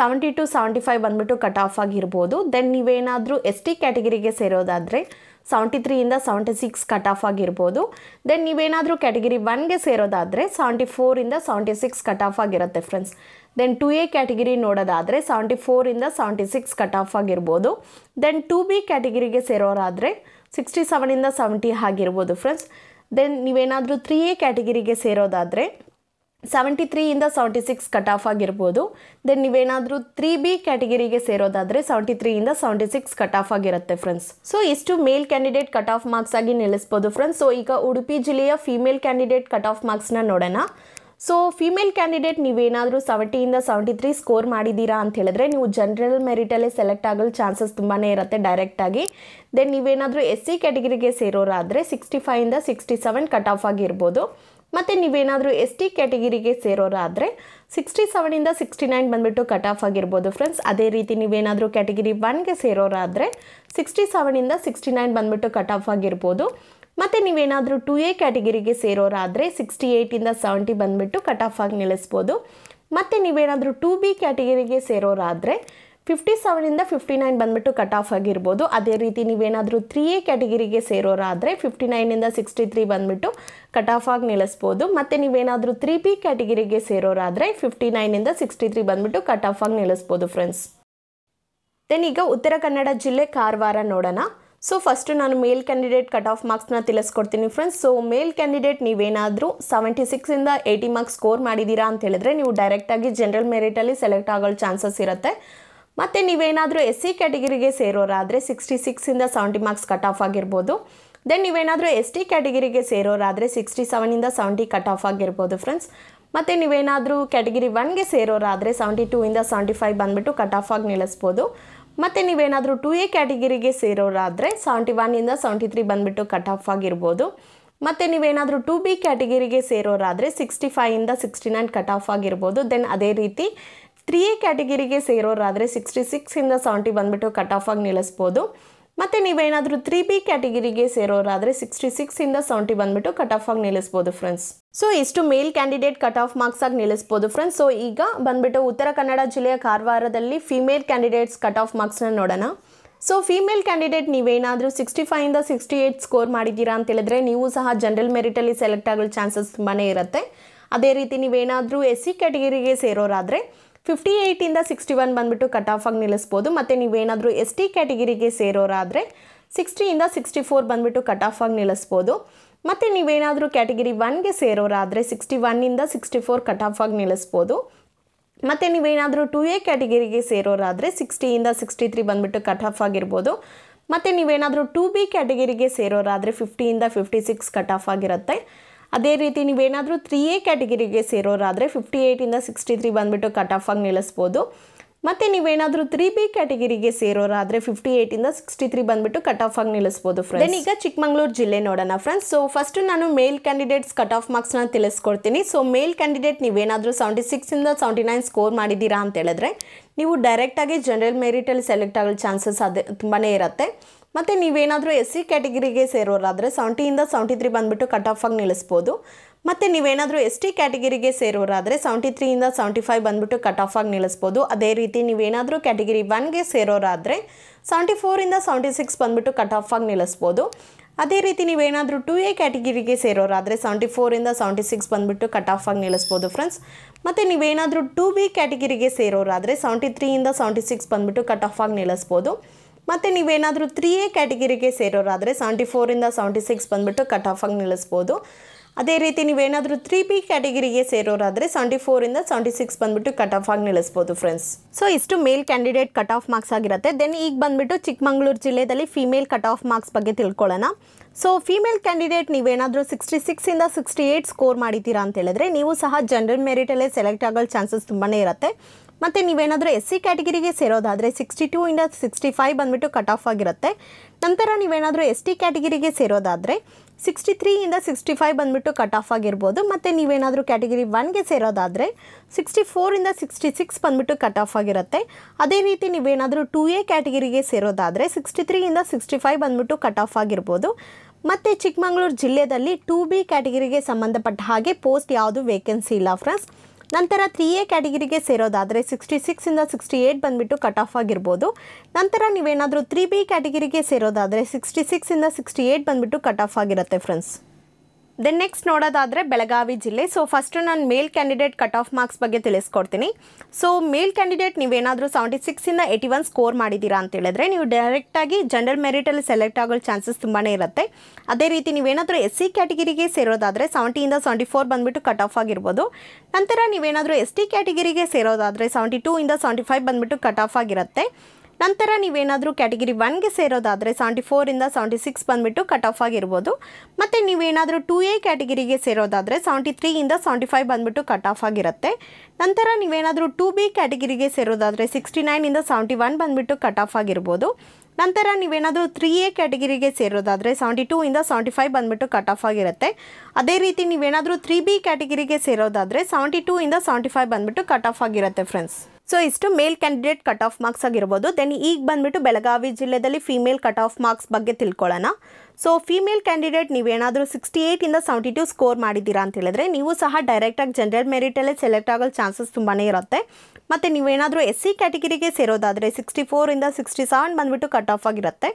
ಸೆವೆಂಟಿ ಟು ಸೆವೆಂಟಿ ಫೈವ್ ಬಂದ್ಬಿಟ್ಟು ಕಟ್ ಆಫ್ ಆಗಿರ್ಬೋದು ದೆನ್ ನೀವೇನಾದರೂ ಎಸ್ ಟಿ ಕ್ಯಾಟಗಿರಿಗೆ ಸೇರೋದಾದರೆ ಸೆವೆಂಟಿ ತ್ರೀಯಿಂದ ಸೆವೆಂಟಿ ಸಿಕ್ಸ್ ಕಟ್ ಆಫ್ ಆಗಿರ್ಬೋದು ದೆನ್ ನೀವೇನಾದರೂ ಕ್ಯಾಟಗಿರಿ ಒನ್ಗೆ ಸೇರೋದಾದರೆ ಸೆವೆಂಟಿ ಫೋರಿಂದ ಸೆವೆಂಟಿ ಸಿಕ್ಸ್ ಕಟ್ ಆಫ್ ಆಗಿರುತ್ತೆ friends then two A category ನೋಡೋದಾದರೆ ಸೆವೆಂಟಿ ಫೋರಿಂದ ಸೆವೆಂಟಿ ಸಿಕ್ಸ್ ಕಟ್ ಆಫ್ ಆಗಿರ್ಬೋದು ದೆನ್ ಟು ಬಿ ಕ್ಯಾಟಗಿರಿಗೆ ಸೇರೋರಾದರೆ ಸಿಕ್ಸ್ಟಿ ಸೆವೆನಿಂದ ಸೆವೆಂಟಿ ಆಗಿರ್ಬೋದು ಫ್ರೆಂಡ್ಸ್ ದೆನ್ ನೀವೇನಾದರೂ ತ್ರೀ ಎ ಕ್ಯಾಟಗಿರಿಗೆ ಸೇರೋದಾದರೆ ಸೆವೆಂಟಿ ತ್ರೀಯಿಂದ ಸೆವೆಂಟಿ ಸಿಕ್ಸ್ ಕಟ್ ಆಫ್ ಆಗಿರ್ಬೋದು ದೆನ್ ನೀವೇನಾದರೂ ತ್ರೀ ಬಿ ಕ್ಯಾಟಗರಿಗೆ ಸೇರೋದಾದರೆ ಸೆವೆಂಟಿ ತ್ರೀಯಿಂದ ಸೆವೆಂಟಿ ಸಿಕ್ಸ್ ಕಟ್ ಆಫ್ ಆಗಿರುತ್ತೆ ಫ್ರೆಂಡ್ಸ್ ಸೊ ಇಷ್ಟು male candidate cut off marks ಆಗಿ ನಿಲ್ಲಿಸ್ಬೋದು ಫ್ರೆಂಡ್ಸ್ ಸೊ ಈಗ ಉಡುಪಿ ಜಿಲ್ಲೆಯ ಫೀಮೇಲ್ ಕ್ಯಾಂಡಿಡೇಟ್ ಕಟ್ ಆಫ್ ಮಾರ್ಕ್ಸ್ನ ನೋಡೋಣ ಸೊ ಫೀಮೇಲ್ ಕ್ಯಾಂಡಿಡೇಟ್ ನೀವೇನಾದರೂ ಸೆವೆಂಟಿಯಿಂದ ಸೆವೆಂಟಿ ತ್ರೀ ಸ್ಕೋರ್ ಮಾಡಿದ್ದೀರಾ ಅಂತ ಹೇಳಿದ್ರೆ ನೀವು ಜನರಲ್ ಮೆರಿಟಲ್ಲೇ ಸೆಲೆಕ್ಟ್ ಆಗಲು ಚಾನ್ಸಸ್ ತುಂಬಾ ಇರುತ್ತೆ ಡೈರೆಕ್ಟಾಗಿ ದೆನ್ ನೀವೇನಾದರೂ ಎಸ್ ಸಿ ಕ್ಯಾಟಗರಿಗೆ ಸೇರೋರಾದರೆ ಸಿಕ್ಸ್ಟಿ ಫೈವಿಂದ ಸಿಕ್ಸ್ಟಿ ಸೆವೆನ್ ಕಟ್ ಆಫ್ ಆಗಿರ್ಬೋದು ಮತ್ತು ನೀವೇನಾದರೂ ಎಸ್ ಟಿ ಕ್ಯಾಟಗಿರಿಗೆ ಸೇರೋರಾದರೆ ಸಿಕ್ಸ್ಟಿ ಸೆವೆನಿಂದ ಸಿಕ್ಸ್ಟಿ ನೈನ್ ಬಂದುಬಿಟ್ಟು ಕಟ್ ಆಫ್ ಆಗಿರ್ಬೋದು ಫ್ರೆಂಡ್ಸ್ ಅದೇ ರೀತಿ ನೀವೇನಾದರೂ ಕ್ಯಾಟಗಿರಿ ಒನ್ಗೆ ಸೇರೋರಾದರೆ ಸಿಕ್ಸ್ಟಿ ಸೆವೆನಿಂದ ಸಿಕ್ಸ್ಟಿ ನೈನ್ ಬಂದುಬಿಟ್ಟು ಕಟ್ ಆಫ್ ಆಗಿರ್ಬೋದು ಮತ್ತು ನೀವೇನಾದರೂ ಟು ಎ ಕ್ಯಾಟಗಿರಿಗೆ ಸೇರೋರಾದರೆ ಸಿಕ್ಸ್ಟಿ ಏಯ್ಟಿಂದ ಸೆವೆಂಟಿ ಬಂದುಬಿಟ್ಟು ಕಟ್ ಆಫ್ ಆಗಿ ನಿಲ್ಲಿಸ್ಬೋದು ಮತ್ತು ನೀವೇನಾದರೂ ಟು ಬಿ ಕ್ಯಾಟಗಿರಿಗೆ ಸೇರೋರಾದರೆ ಫಿಫ್ಟಿ ಸೆವೆನಿಂದ ಫಿಫ್ಟಿ ನೈನ್ ಬಂದ್ಬಿಟ್ಟು ಕಟ್ ಆಫ್ ಆಗಿರ್ಬೋದು ಅದೇ ರೀತಿ ನೀವೇನಾದರೂ ತ್ರೀ ಎ ಕ್ಯಾಟಗಿರಿಗೆ ಸೇರೋರಾದರೆ ಫಿಫ್ಟಿ ನೈನಿಂದ ಸಿಕ್ಸ್ಟಿ ತ್ರೀ ಬಂದುಬಿಟ್ಟು ಕಟ್ ಆಫ್ ಆಗಿ ನಿಲ್ಲಿಸ್ಬೋದು ಮತ್ತು ನೀವೇನಾದರೂ ತ್ರೀ ಪಿ ಕ್ಯಾಟಗಿರಿಗೆ ಸೇರೋರಾದರೆ ಫಿಫ್ಟಿ ನೈನಿಂದ ಸಿಕ್ಸ್ಟಿ ತ್ರೀ ಬಂದುಬಿಟ್ಟು ಕಟ್ ಆಫ್ ಆಗಿ ನಿಲ್ಲಿಸ್ಬೋದು ಫ್ರೆಂಡ್ಸ್ ದೆನ್ ಈಗ ಉತ್ತರ ಕನ್ನಡ ಜಿಲ್ಲೆ ಕಾರವಾರ ನೋಡೋಣ ಸೊ ಫಸ್ಟು ನಾನು ಮೇಲ್ ಕ್ಯಾಂಡಿಡೇಟ್ ಕಟ್ ಆಫ್ ಮಾರ್ಕ್ಸ್ನ ತಿಳಿಸ್ಕೊಡ್ತೀನಿ ಫ್ರೆಂಡ್ಸ್ ಸೊ ಮೇಲ್ ಕ್ಯಾಂಡಿಡೇಟ್ ನೀವೇನಾದರೂ ಸೆವೆಂಟಿ ಸಿಕ್ಸಿಂದ ಏಯ್ಟಿ ಮಾರ್ಕ್ಸ್ ಸ್ಕೋರ್ ಮಾಡಿದ್ದೀರಾ ಅಂತ ಹೇಳಿದ್ರೆ ನೀವು ಡೈರೆಕ್ಟಾಗಿ ಜನರಲ್ ಮೆರಿಟಲ್ಲಿ ಸೆಲೆಕ್ಟ್ ಆಗೋ ಚಾನ್ಸಸ್ ಇರುತ್ತೆ ಮತ್ತು ನೀವೇನಾದರೂ ಎಸ್ ಸಿ ಕ್ಯಾಟಗಿರಿಗೆ ಸೇರೋರಾದರೆ ಸಿಕ್ಸ್ಟಿ ಸಿಕ್ಸಿಂದ ಸೆವೆಂಟಿ ಮಾರ್ಕ್ಸ್ ಕಟ್ ಆಫ್ ಆಗಿರ್ಬೋದು ದೆನ್ ನೀವೇನಾದರೂ ಎಸ್ ಟಿ ಕ್ಯಾಟಗಿರಿಗೆ ಸೇರೋರಾದರೆ ಸಿಕ್ಸ್ಟಿ ಸೆವೆನಿಂದ ಸೆವೆಂಟಿ ಕಟ್ ಆಫ್ ಆಗಿರ್ಬೋದು ಫ್ರೆಂಡ್ಸ್ ಮತ್ತು ನೀವೇನಾದರೂ ಕ್ಯಾಟಗಿರಿ ಒನ್ಗೆ ಸೇರೋರಾದರೆ ಸೆವೆಂಟಿ ಟೂ ಇಂದ ಸೆವೆಂಟಿ ಫೈವ್ ಬಂದುಬಿಟ್ಟು ಕಟ್ ಆಫ್ ಆಗಿ ನಿಲ್ಲಿಸ್ಬೋದು ಮತ್ತು ನೀವೇನಾದರೂ ಟೂ ಎ ಕ್ಯಾಟಗಿರಿಗೆ ಸೇರೋರಾದರೆ ಸೆವೆಂಟಿ ಒನ್ನಿಂದ ಸೆವೆಂಟಿ ತ್ರೀ ಬಂದುಬಿಟ್ಟು ಕಟ್ ಆಫ್ ಆಗಿರ್ಬೋದು ಮತ್ತು ನೀವೇನಾದರೂ ಟೂ ಬಿ ಕ್ಯಾಟಗಿರಿಗೆ ಸೇರೋರಾದರೆ ಸಿಕ್ಸ್ಟಿ ಫೈವಿಂದ ಸಿಕ್ಸ್ಟಿ ನೈನ್ ಕಟ್ ಆಫ್ ಆಗಿರ್ಬೋದು ದೆನ್ ಅದೇ ರೀತಿ ತ್ರೀ ಎ ಕ್ಯಾಟಗಿರಿಗೆ ಸೇರೋರಾದರೆ ಸಿಕ್ಸ್ಟಿ ಸಿಕ್ಸಿಂದ ಸೆವೆಂಟಿ ಬಂದುಬಿಟ್ಟು ಕಟ್ ಆಫ್ ಆಗಿ ನಿಲ್ಲಿಸ್ಬೋದು ಮತ್ತು ನೀವೇನಾದರೂ ತ್ರೀ ಬಿ ಕ್ಯಾಟಗಿರಿಗೆ ಸೇರೋರಾದರೆ ಸಿಕ್ಸ್ಟಿ ಸಿಕ್ಸಿಂದ ಸೆವೆಂಟಿ ಬಂದುಬಿಟ್ಟು ಕಟ್ ಆಫ್ ಆಗಿ ನಿಲ್ಲಿಸ್ಬೋದು ಫ್ರೆಂಡ್ಸ್ ಸೊ ಇಷ್ಟು male candidate cut off marks ನಿಲ್ಲಿಸ್ಬೋದು ಫ್ರೆಂಡ್ಸ್ ಸೊ ಈಗ ಬಂದುಬಿಟ್ಟು ಉತ್ತರ ಕನ್ನಡ ಜಿಲ್ಲೆಯ ಕಾರವಾರದಲ್ಲಿ ಫಿಮೇಲ್ ಕ್ಯಾಂಡಿಡೇಟ್ಸ್ ಕಟ್ ಆಫ್ ಮಾರ್ಕ್ಸ್ನ ನೋಡೋಣ ಸೊ ಫೀಮೇಲ್ ಕ್ಯಾಂಡಿಡೇಟ್ ನೀವೇನಾದರೂ ಸಿಕ್ಸ್ಟಿ ಫೈವಿಂದ ಸಿಕ್ಸ್ಟಿ ಏಯ್ಟ್ ಸ್ಕೋರ್ ಮಾಡಿದ್ದೀರಾ ಅಂತ ಹೇಳಿದ್ರೆ ನೀವು ಸಹ ಜನರಲ್ ಮೆರಿಟಲ್ಲಿ ಸೆಲೆಕ್ಟ್ ಆಗೋ ಚಾನ್ಸಸ್ ತುಂಬಾ ಇರುತ್ತೆ ಅದೇ ರೀತಿ ನೀವೇನಾದರೂ ಎಸ್ ಸಿ e ಕ್ಯಾಟಗಿರಿಗೆ ಸೇರೋರಾದರೆ ಫಿಫ್ಟಿ ಏಯ್ಟಿಂದ ಸಿಕ್ಸ್ಟಿ ಒನ್ ಬಂದುಬಿಟ್ಟು ಕಟ್ ಆಫ್ ಆಗಿ ನಿಲ್ಲಿಸ್ಬೋದು ಮತ್ತು ನೀವೇನಾದರೂ ಎಸ್ ಟಿ ಕ್ಯಾಟಗಿರಿಗೆ ಸೇರೋರಾದರೆ ಸಿಕ್ಸ್ಟಿಯಿಂದ ಸಿಕ್ಸ್ಟಿ ಫೋರ್ ಬಂದುಬಿಟ್ಟು ಕಟ್ ಆಫ್ ಆಗಿ ನಿಲ್ಲಿಸ್ಬೋದು ಮತ್ತು ನೀವೇನಾದರೂ ಕ್ಯಾಟಗಿರಿ ಒನ್ಗೆ ಸೇರೋರಾದರೆ ಸಿಕ್ಸ್ಟಿ ಒನ್ನಿಂದ ಸಿಕ್ಸ್ಟಿ ಫೋರ್ ಕಟ್ ಆಫ್ ಆಗಿ ನಿಲ್ಲಿಸ್ಬೋದು ಮತ್ತು ನೀವೇನಾದರೂ ಟು ಎ ಕ್ಯಾಟಗಿರಿಗೆ ಸೇರೋರಾದರೆ ಸಿಕ್ಸ್ಟಿಯಿಂದ ಸಿಕ್ಸ್ಟಿ ತ್ರೀ ಬಂದುಬಿಟ್ಟು ಕಟ್ ಆಫ್ ಆಗಿರ್ಬೋದು ಮತ್ತು ನೀವೇನಾದರೂ ಟು ಬಿ ಕ್ಯಾಟಗಿರಿಗೆ ಸೇರೋರಾದರೆ ಫಿಫ್ಟಿಯಿಂದ ಫಿಫ್ಟಿ ಸಿಕ್ಸ್ ಕಟ್ ಆಫ್ ಆಗಿರುತ್ತೆ ಅದೇ ರೀತಿ ನೀವೇನಾದರೂ ತ್ರೀ ಎ ಕ್ಯಾಟಗರಿಗೆ ಸೇರೋರಾದರೆ ಫಿಫ್ಟಿ ಏಯ್ಟಿಂದ ಸಿಕ್ಸ್ಟಿ ತ್ರೀ ಬಂದುಬಿಟ್ಟು ಕಟ್ ಆಫ್ ಆಗಿ ನಿಲ್ಲಿಸ್ಬೋದು ಮತ್ತು ನೀವೇನಾದರೂ ತ್ರೀ ಬಿ ಕ್ಯಾಟಗಿರಿಗೆ ಸೇರೋರಾದರೆ ಫಿಫ್ಟಿ ಏಯ್ಟಿಂದ ಸಿಕ್ಸ್ಟಿ ತ್ರೀ ಬಂದುಬಿಟ್ಟು ಕಟ್ ಆಫ್ ಆಗಿ ನಿಲ್ಲಿಸ್ಬೋದು ಫ್ರೆಂಡ್ ಈಗ ಚಿಕ್ಕಮಂಗ್ಳೂರು ಜಿಲ್ಲೆ ನೋಡೋಣ ಫ್ರೆಂಡ್ಸ್ ಸೊ ಫಸ್ಟ್ ನಾನು ಮೇಲ್ ಕ್ಯಾಂಡಿಡೇಟ್ಸ್ ಕಟ್ ಆಫ್ ಮಾರ್ಕ್ಸ್ನ ತಿಳಿಸ್ಕೊಡ್ತೀನಿ ಸೊ ಮೇಲ್ ಕ್ಯಾಂಡಿಡೇಟ್ ನೀವೇನಾದರೂ ಸೆವೆಂಟಿ ಸಿಕ್ಸಿಂದ ಸೆವೆಂಟಿ ನೈನ್ ಸ್ಕೋರ್ ಮಾಡಿದ್ದೀರಾ ಅಂತ ಹೇಳಿದ್ರೆ ನೀವು ಡೈರೆಕ್ಟಾಗಿ ಜನರಲ್ ಮೆರಿಟಲ್ಲಿ ಸೆಲೆಕ್ಟ್ ಆಗೋ ಚಾನ್ಸಸ್ ಅದೇ ತುಂಬಾ ಇರುತ್ತೆ ಮತ್ತು ನೀವೇನಾದರೂ ಎಸ್ ಸಿ ಕ್ಯಾಟಗರಿಗೆ ಸೇರೋರಾದರೆ ಸೆವೆಂಟಿಯಿಂದ ಸೆವೆಂಟಿ ತ್ರೀ ಬಂದುಬಿಟ್ಟು ಕಟ್ ಆಫ್ ಆಗಿ ನಿಲ್ಲಿಸ್ಬೋದು ಮತ್ತು ನೀವೇನಾದರೂ ಎಸ್ ಟಿ ಕ್ಯಾಟಗರಿಗೆ ಸೇರೋರಾದರೆ ಸೆವೆಂಟಿ ತ್ರೀಯಿಂದ ಸೆವೆಂಟಿ ಫೈವ್ ಬಂದುಬಿಟ್ಟು ಕಟ್ ಆಫ್ ಆಗಿ ನಿಲ್ಲಿಸ್ಬೋದು ಅದೇ ರೀತಿ ನೀವೇನಾದರೂ ಕ್ಯಾಟಗರಿ ಒನ್ಗೆ ಸೇರೋರಾದರೆ ಸೆವೆಂಟಿ ಫೋರಿಂದ ಸೆವೆಂಟಿ ಸಿಕ್ಸ್ ಬಂದುಬಿಟ್ಟು ಕಟ್ ಆಫ್ ಆಗಿ ನಿಲ್ಲಿಸ್ಬೋದು ಅದೇ ರೀತಿ ನೀವೇನಾದರೂ ಟು ಎ ಕ್ಯಾಟಗಿರಿಗೆ ಸೇರೋರಾದರೆ ಸೆವೆಂಟಿ ಫೋರಿಂದ ಸೆವೆಂಟಿ ಸಿಕ್ಸ್ ಬಂದುಬಿಟ್ಟು ಕಟ್ ಆಫ್ ಆಗಿ ನಿಲ್ಲಿಸ್ಬೋದು ಫ್ರೆಂಡ್ಸ್ ಮತ್ತು ನೀವೇನಾದರೂ ಟು ಬಿ ಕ್ಯಾಟಗರಿಗೆ ಸೇರೋರಾದರೆ ಸೆವೆಂಟಿ ತ್ರೀಯಿಂದ ಸೆವೆಂಟಿ ಸಿಕ್ಸ್ ಬಂದುಬಿಟ್ಟು ಕಟ್ ಆಫ್ ಆಗಿ ನಿಲ್ಲಿಸ್ಬೋದು ಮತ್ತು ನೀವೇನಾದರೂ ತ್ರೀ ಎ ಕ್ಯಾಟಗರಿಗೆ ಸೇರೋರಾದರೆ ಸೆವೆಂಟಿ ಫೋರಿಂದ ಸೆವೆಂಟಿ ಸಿಕ್ಸ್ ಬಂದುಬಿಟ್ಟು ಕಟ್ ಆಫ್ ಆಗಿ ನಿಲ್ಲಿಸ್ಬೋದು ಅದೇ ರೀತಿ ನೀವೇನಾದರೂ ತ್ರೀ ಬಿ ಕ್ಯಾಟಗಿರಿಗೆ ಸೇರೋರಾದರೆ ಸೆವೆಂಟಿ ಫೋರಿಂದ ಸೆವೆಂಟಿ ಸಿಕ್ಸ್ ಬಂದುಬಿಟ್ಟು ಕಟ್ ಆಫ್ ಆಗಿ ನಿಲ್ಲಿಸ್ಬೋದು ಫ್ರೆಂಡ್ಸ್ ಸೊ ಇಷ್ಟು male candidate cut off marks ಆಗಿರುತ್ತೆ ದೆನ್ ಈಗ ಬಂದುಬಿಟ್ಟು ಚಿಕ್ಕಮಗಳೂರು ಜಿಲ್ಲೆಯಲ್ಲಿ ಫಿಮೇಲ್ ಕಟ್ ಆಫ್ ಮಾರ್ಕ್ಸ್ ಬಗ್ಗೆ ತಿಳ್ಕೊಳ್ಳೋಣ ಸೊ ಫಿಮೇಲ್ ಕ್ಯಾಂಡಿಡೇಟ್ ನೀವೇನಾದರೂ ಸಿಕ್ಸ್ಟಿ ಸಿಕ್ಸಿಂದ ಸಿಕ್ಸ್ಟಿ ಏಯ್ಟ್ ಸ್ಕೋರ್ ಮಾಡಿದ್ದೀರಾ ಅಂತ ಹೇಳಿದ್ರೆ ನೀವು ಸಹ ಜನರಲ್ ಮೆರಿಟಲ್ಲೇ ಸೆಲೆಕ್ಟ್ ಆಗೋ ಚಾನ್ಸಸ್ ತುಂಬಾ ಇರುತ್ತೆ ಮತ್ತು ನೀವೇನಾದರೂ ಎಸ್ ಸಿ ಕ್ಯಾಟಗಿರಿಗೆ ಸೇರೋದಾದರೆ ಸಿಕ್ಸ್ಟಿ ಟೂ ಇಂದ ಸಿಕ್ಸ್ಟಿ ಫೈವ್ ಬಂದುಬಿಟ್ಟು ಕಟ್ ಆಫ್ ಆಗಿರುತ್ತೆ ನಂತರ ನೀವೇನಾದರೂ ಎಸ್ ಟಿ ಕ್ಯಾಟಗಿರಿಗೆ ಸೇರೋದಾದರೆ ಸಿಕ್ಸ್ಟಿ ತ್ರೀಯಿಂದ ಸಿಕ್ಸ್ಟಿ ಫೈವ್ ಬಂದುಬಿಟ್ಟು ಕಟ್ ಆಫ್ ಆಗಿರ್ಬೋದು ಮತ್ತು ನೀವೇನಾದರೂ ಕ್ಯಾಟಗಿರಿ ಒನ್ಗೆ ಸೇರೋದಾದರೆ ಸಿಕ್ಸ್ಟಿ ಫೋರಿಂದ ಸಿಕ್ಸ್ಟಿ ಸಿಕ್ಸ್ ಬಂದುಬಿಟ್ಟು ಕಟ್ ಆಫ್ ಆಗಿರುತ್ತೆ ಅದೇ ರೀತಿ ನೀವೇನಾದರೂ ಟೂ ಎ ಕ್ಯಾಟಗಿರಿಗೆ ಸೇರೋದಾದರೆ ಸಿಕ್ಸ್ಟಿ ತ್ರೀಯಿಂದ ಸಿಕ್ಸ್ಟಿ ಫೈವ್ ಬಂದುಬಿಟ್ಟು ಕಟ್ ಆಫ್ ಆಗಿರ್ಬೋದು ಮತ್ತು ಚಿಕ್ಕಮಗಳೂರು ಜಿಲ್ಲೆಯಲ್ಲಿ ಟು ಬಿ ಕ್ಯಾಟಗಿರಿಗೆ ಸಂಬಂಧಪಟ್ಟ ಹಾಗೆ ಪೋಸ್ಟ್ ಯಾವುದು ವೇಕೆನ್ಸಿ ಇಲ್ಲ ಫ್ರೆಂಡ್ಸ್ ನಂತರ ತ್ರೀ ಎ ಕ್ಯಾಟಗಿರಿಗೆ ಸೇರೋದಾದರೆ ಸಿಕ್ಸ್ಟಿ ಸಿಕ್ಸಿಂದ ಸಿಕ್ಸ್ಟಿ ಏಯ್ಟ್ ಬಂದುಬಿಟ್ಟು ಕಟ್ ಆಫ್ ಆಗಿರ್ಬೋದು ನಂತರ ನೀವೇನಾದರೂ ತ್ರೀ ಬಿ ಕ್ಯಾಟಗಿರಿಗೆ ಸೇರೋದಾದರೆ ಸಿಕ್ಸ್ಟಿ ಸಿಕ್ಸಿಂದ ಸಿಕ್ಸ್ಟಿ ಏಯ್ಟ್ ಬಂದುಬಿಟ್ಟು ಕಟ್ ಆಫ್ ಆಗಿರುತ್ತೆ ಫ್ರೆಂಡ್ಸ್ ದೆನ್ ನೆಕ್ಸ್ಟ್ ನೋಡೋದಾದರೆ ಬೆಳಗಾವಿ ಜಿಲ್ಲೆ ಸೊ ಫಸ್ಟು ನಾನು male candidate cut off marks ಬಗ್ಗೆ ತಿಳಿಸ್ಕೊಡ್ತೀನಿ ಸೊ ಮೇಲ್ ಕ್ಯಾಂಡಿಡೇಟ್ ನೀವೇನಾದರೂ ಸೆವೆಂಟಿ ಸಿಕ್ಸಿಂದ ಏಯ್ಟಿ ಒನ್ ಸ್ಕೋರ್ ಮಾಡಿದ್ದೀರಾ ಅಂತ ಹೇಳಿದ್ರೆ ನೀವು ಡೈರೆಕ್ಟಾಗಿ ಜನರಲ್ ಮೆರಿಟಲ್ಲಿ ಸೆಲೆಕ್ಟ್ ಆಗೋ ಚಾನ್ಸಸ್ ತುಂಬಾ ಇರುತ್ತೆ ಅದೇ ರೀತಿ ನೀವೇನಾದರೂ ಎಸ್ ಸಿ ಕ್ಯಾಟಗಿರಿಗೆ ಸೇರೋದಾದರೆ ಸೆವೆಂಟಿಯಿಂದ ಸೆವೆಂಟಿ ಫೋರ್ ಬಂದುಬಿಟ್ಟು ಕಟ್ ಆಫ್ ಆಗಿರ್ಬೋದು ನಂತರ ನೀವೇನಾದರೂ ಎಸ್ ಟಿ ಕ್ಯಾಟಗಿರಿಗೆ ಸೇರೋದಾದರೆ ಸೆವೆಂಟಿ ಟೂ ಇಂದ ಸೆವೆಂಟಿ ಫೈವ್ ಬಂದುಬಿಟ್ಟು ಕಟ್ ಆಫ್ ಆಗಿರುತ್ತೆ ನಂತರ ನೀವೇನಾದರೂ ಕ್ಯಾಟಗಿರಿ ಒನ್ಗೆ ಸೇರೋದಾದರೆ ಸೆವೆಂಟಿ ಫೋರಿಂದ ಸೆವೆಂಟಿ ಸಿಕ್ಸ್ ಬಂದುಬಿಟ್ಟು ಕಟ್ ಆಫ್ ಆಗಿರ್ಬೋದು ಮತ್ತು ನೀವೇನಾದರೂ ಟೂ ಎ ಕ್ಯಾಟಗಿರಿಗೆ ಸೇರೋದಾದರೆ ಸೆವೆಂಟಿ ತ್ರೀಯಿಂದ ಸೆವೆಂಟಿ ಫೈವ್ ಬಂದುಬಿಟ್ಟು ಕಟ್ ಆಫ್ ಆಗಿರುತ್ತೆ ನಂತರ ನೀವೇನಾದರೂ ಟೂ ಬಿ ಕ್ಯಾಟಗಿರಿಗೆ ಸೇರೋದಾದರೆ ಸಿಕ್ಸ್ಟಿ ನೈನಿಂದ ಸೆವೆಂಟಿ ಒನ್ ಬಂದುಬಿಟ್ಟು ಕಟ್ ಆಫ್ ಆಗಿರ್ಬೋದು ನಂತರ ನೀವೇನಾದರೂ ತ್ರೀ ಎ ಕ್ಯಾಟಗಿರಿಗೆ ಸೇರೋದಾದರೆ ಸೆವೆಂಟಿ ಟೂ ಇಂದ ಸೆವೆಂಟಿ ಫೈವ್ ಬಂದುಬಿಟ್ಟು ಕಟ್ ಆಫ್ ಆಗಿರುತ್ತೆ ಅದೇ ರೀತಿ ನೀವೇನಾದರೂ ತ್ರೀ ಬಿ ಕ್ಯಾಟಗಿರಿಗೆ ಸೇರೋದಾದರೆ ಸೆವೆಂಟಿ ಟೂ ಇಂದ ಸೆವೆಂಟಿ ಫೈವ್ ಬಂದುಬಿಟ್ಟು ಕಟ್ ಆಫ್ ಆಗಿರುತ್ತೆ ಫ್ರೆಂಡ್ಸ್ ಸೊ ಇಷ್ಟು male candidate cut off marks ಆಗಿರ್ಬೋದು ದೆನ್ ಈಗ ಬಂದ್ಬಿಟ್ಟು ಬೆಳಗಾವಿ ಜಿಲ್ಲೆಯಲ್ಲಿ ಫಿಮೇಲ್ ಕಟ್ ಆಫ್ ಮಾರ್ಕ್ಸ್ ಬಗ್ಗೆ ತಿಳ್ಕೊಳ್ಳೋಣ ಸೊ ಫಿಮೇಲ್ ಕ್ಯಾಂಡಿಡೇಟ್ ನೀವೇನಾದರೂ ಸಿಕ್ಸ್ಟಿ ಏಯ್ಟಿಂದ ಸೆವೆಂಟಿ ಟು ಸ್ಕೋರ್ ಮಾಡಿದ್ದೀರಾ ಅಂತ ಹೇಳಿದ್ರೆ ನೀವು ಸಹ ಡೈರೆಕ್ಟಾಗಿ ಜನರಲ್ ಮೆರಿಟಲ್ಲೇ ಸೆಲೆಕ್ಟ್ ಆಗೋ ಚಾನ್ಸಸ್ ತುಂಬಾ ಇರುತ್ತೆ ಮತ್ತು ನೀವೇನಾದರೂ ಎಸ್ ಸಿ ಕ್ಯಾಟಗರಿಗೆ ಸೇರೋದಾದರೆ ಸಿಕ್ಸ್ಟಿ ಫೋರಿಂದ ಸಿಕ್ಸ್ಟಿ ಸೆವೆನ್ ಬಂದುಬಿಟ್ಟು ಕಟ್ ಆಫ್ ಆಗಿರುತ್ತೆ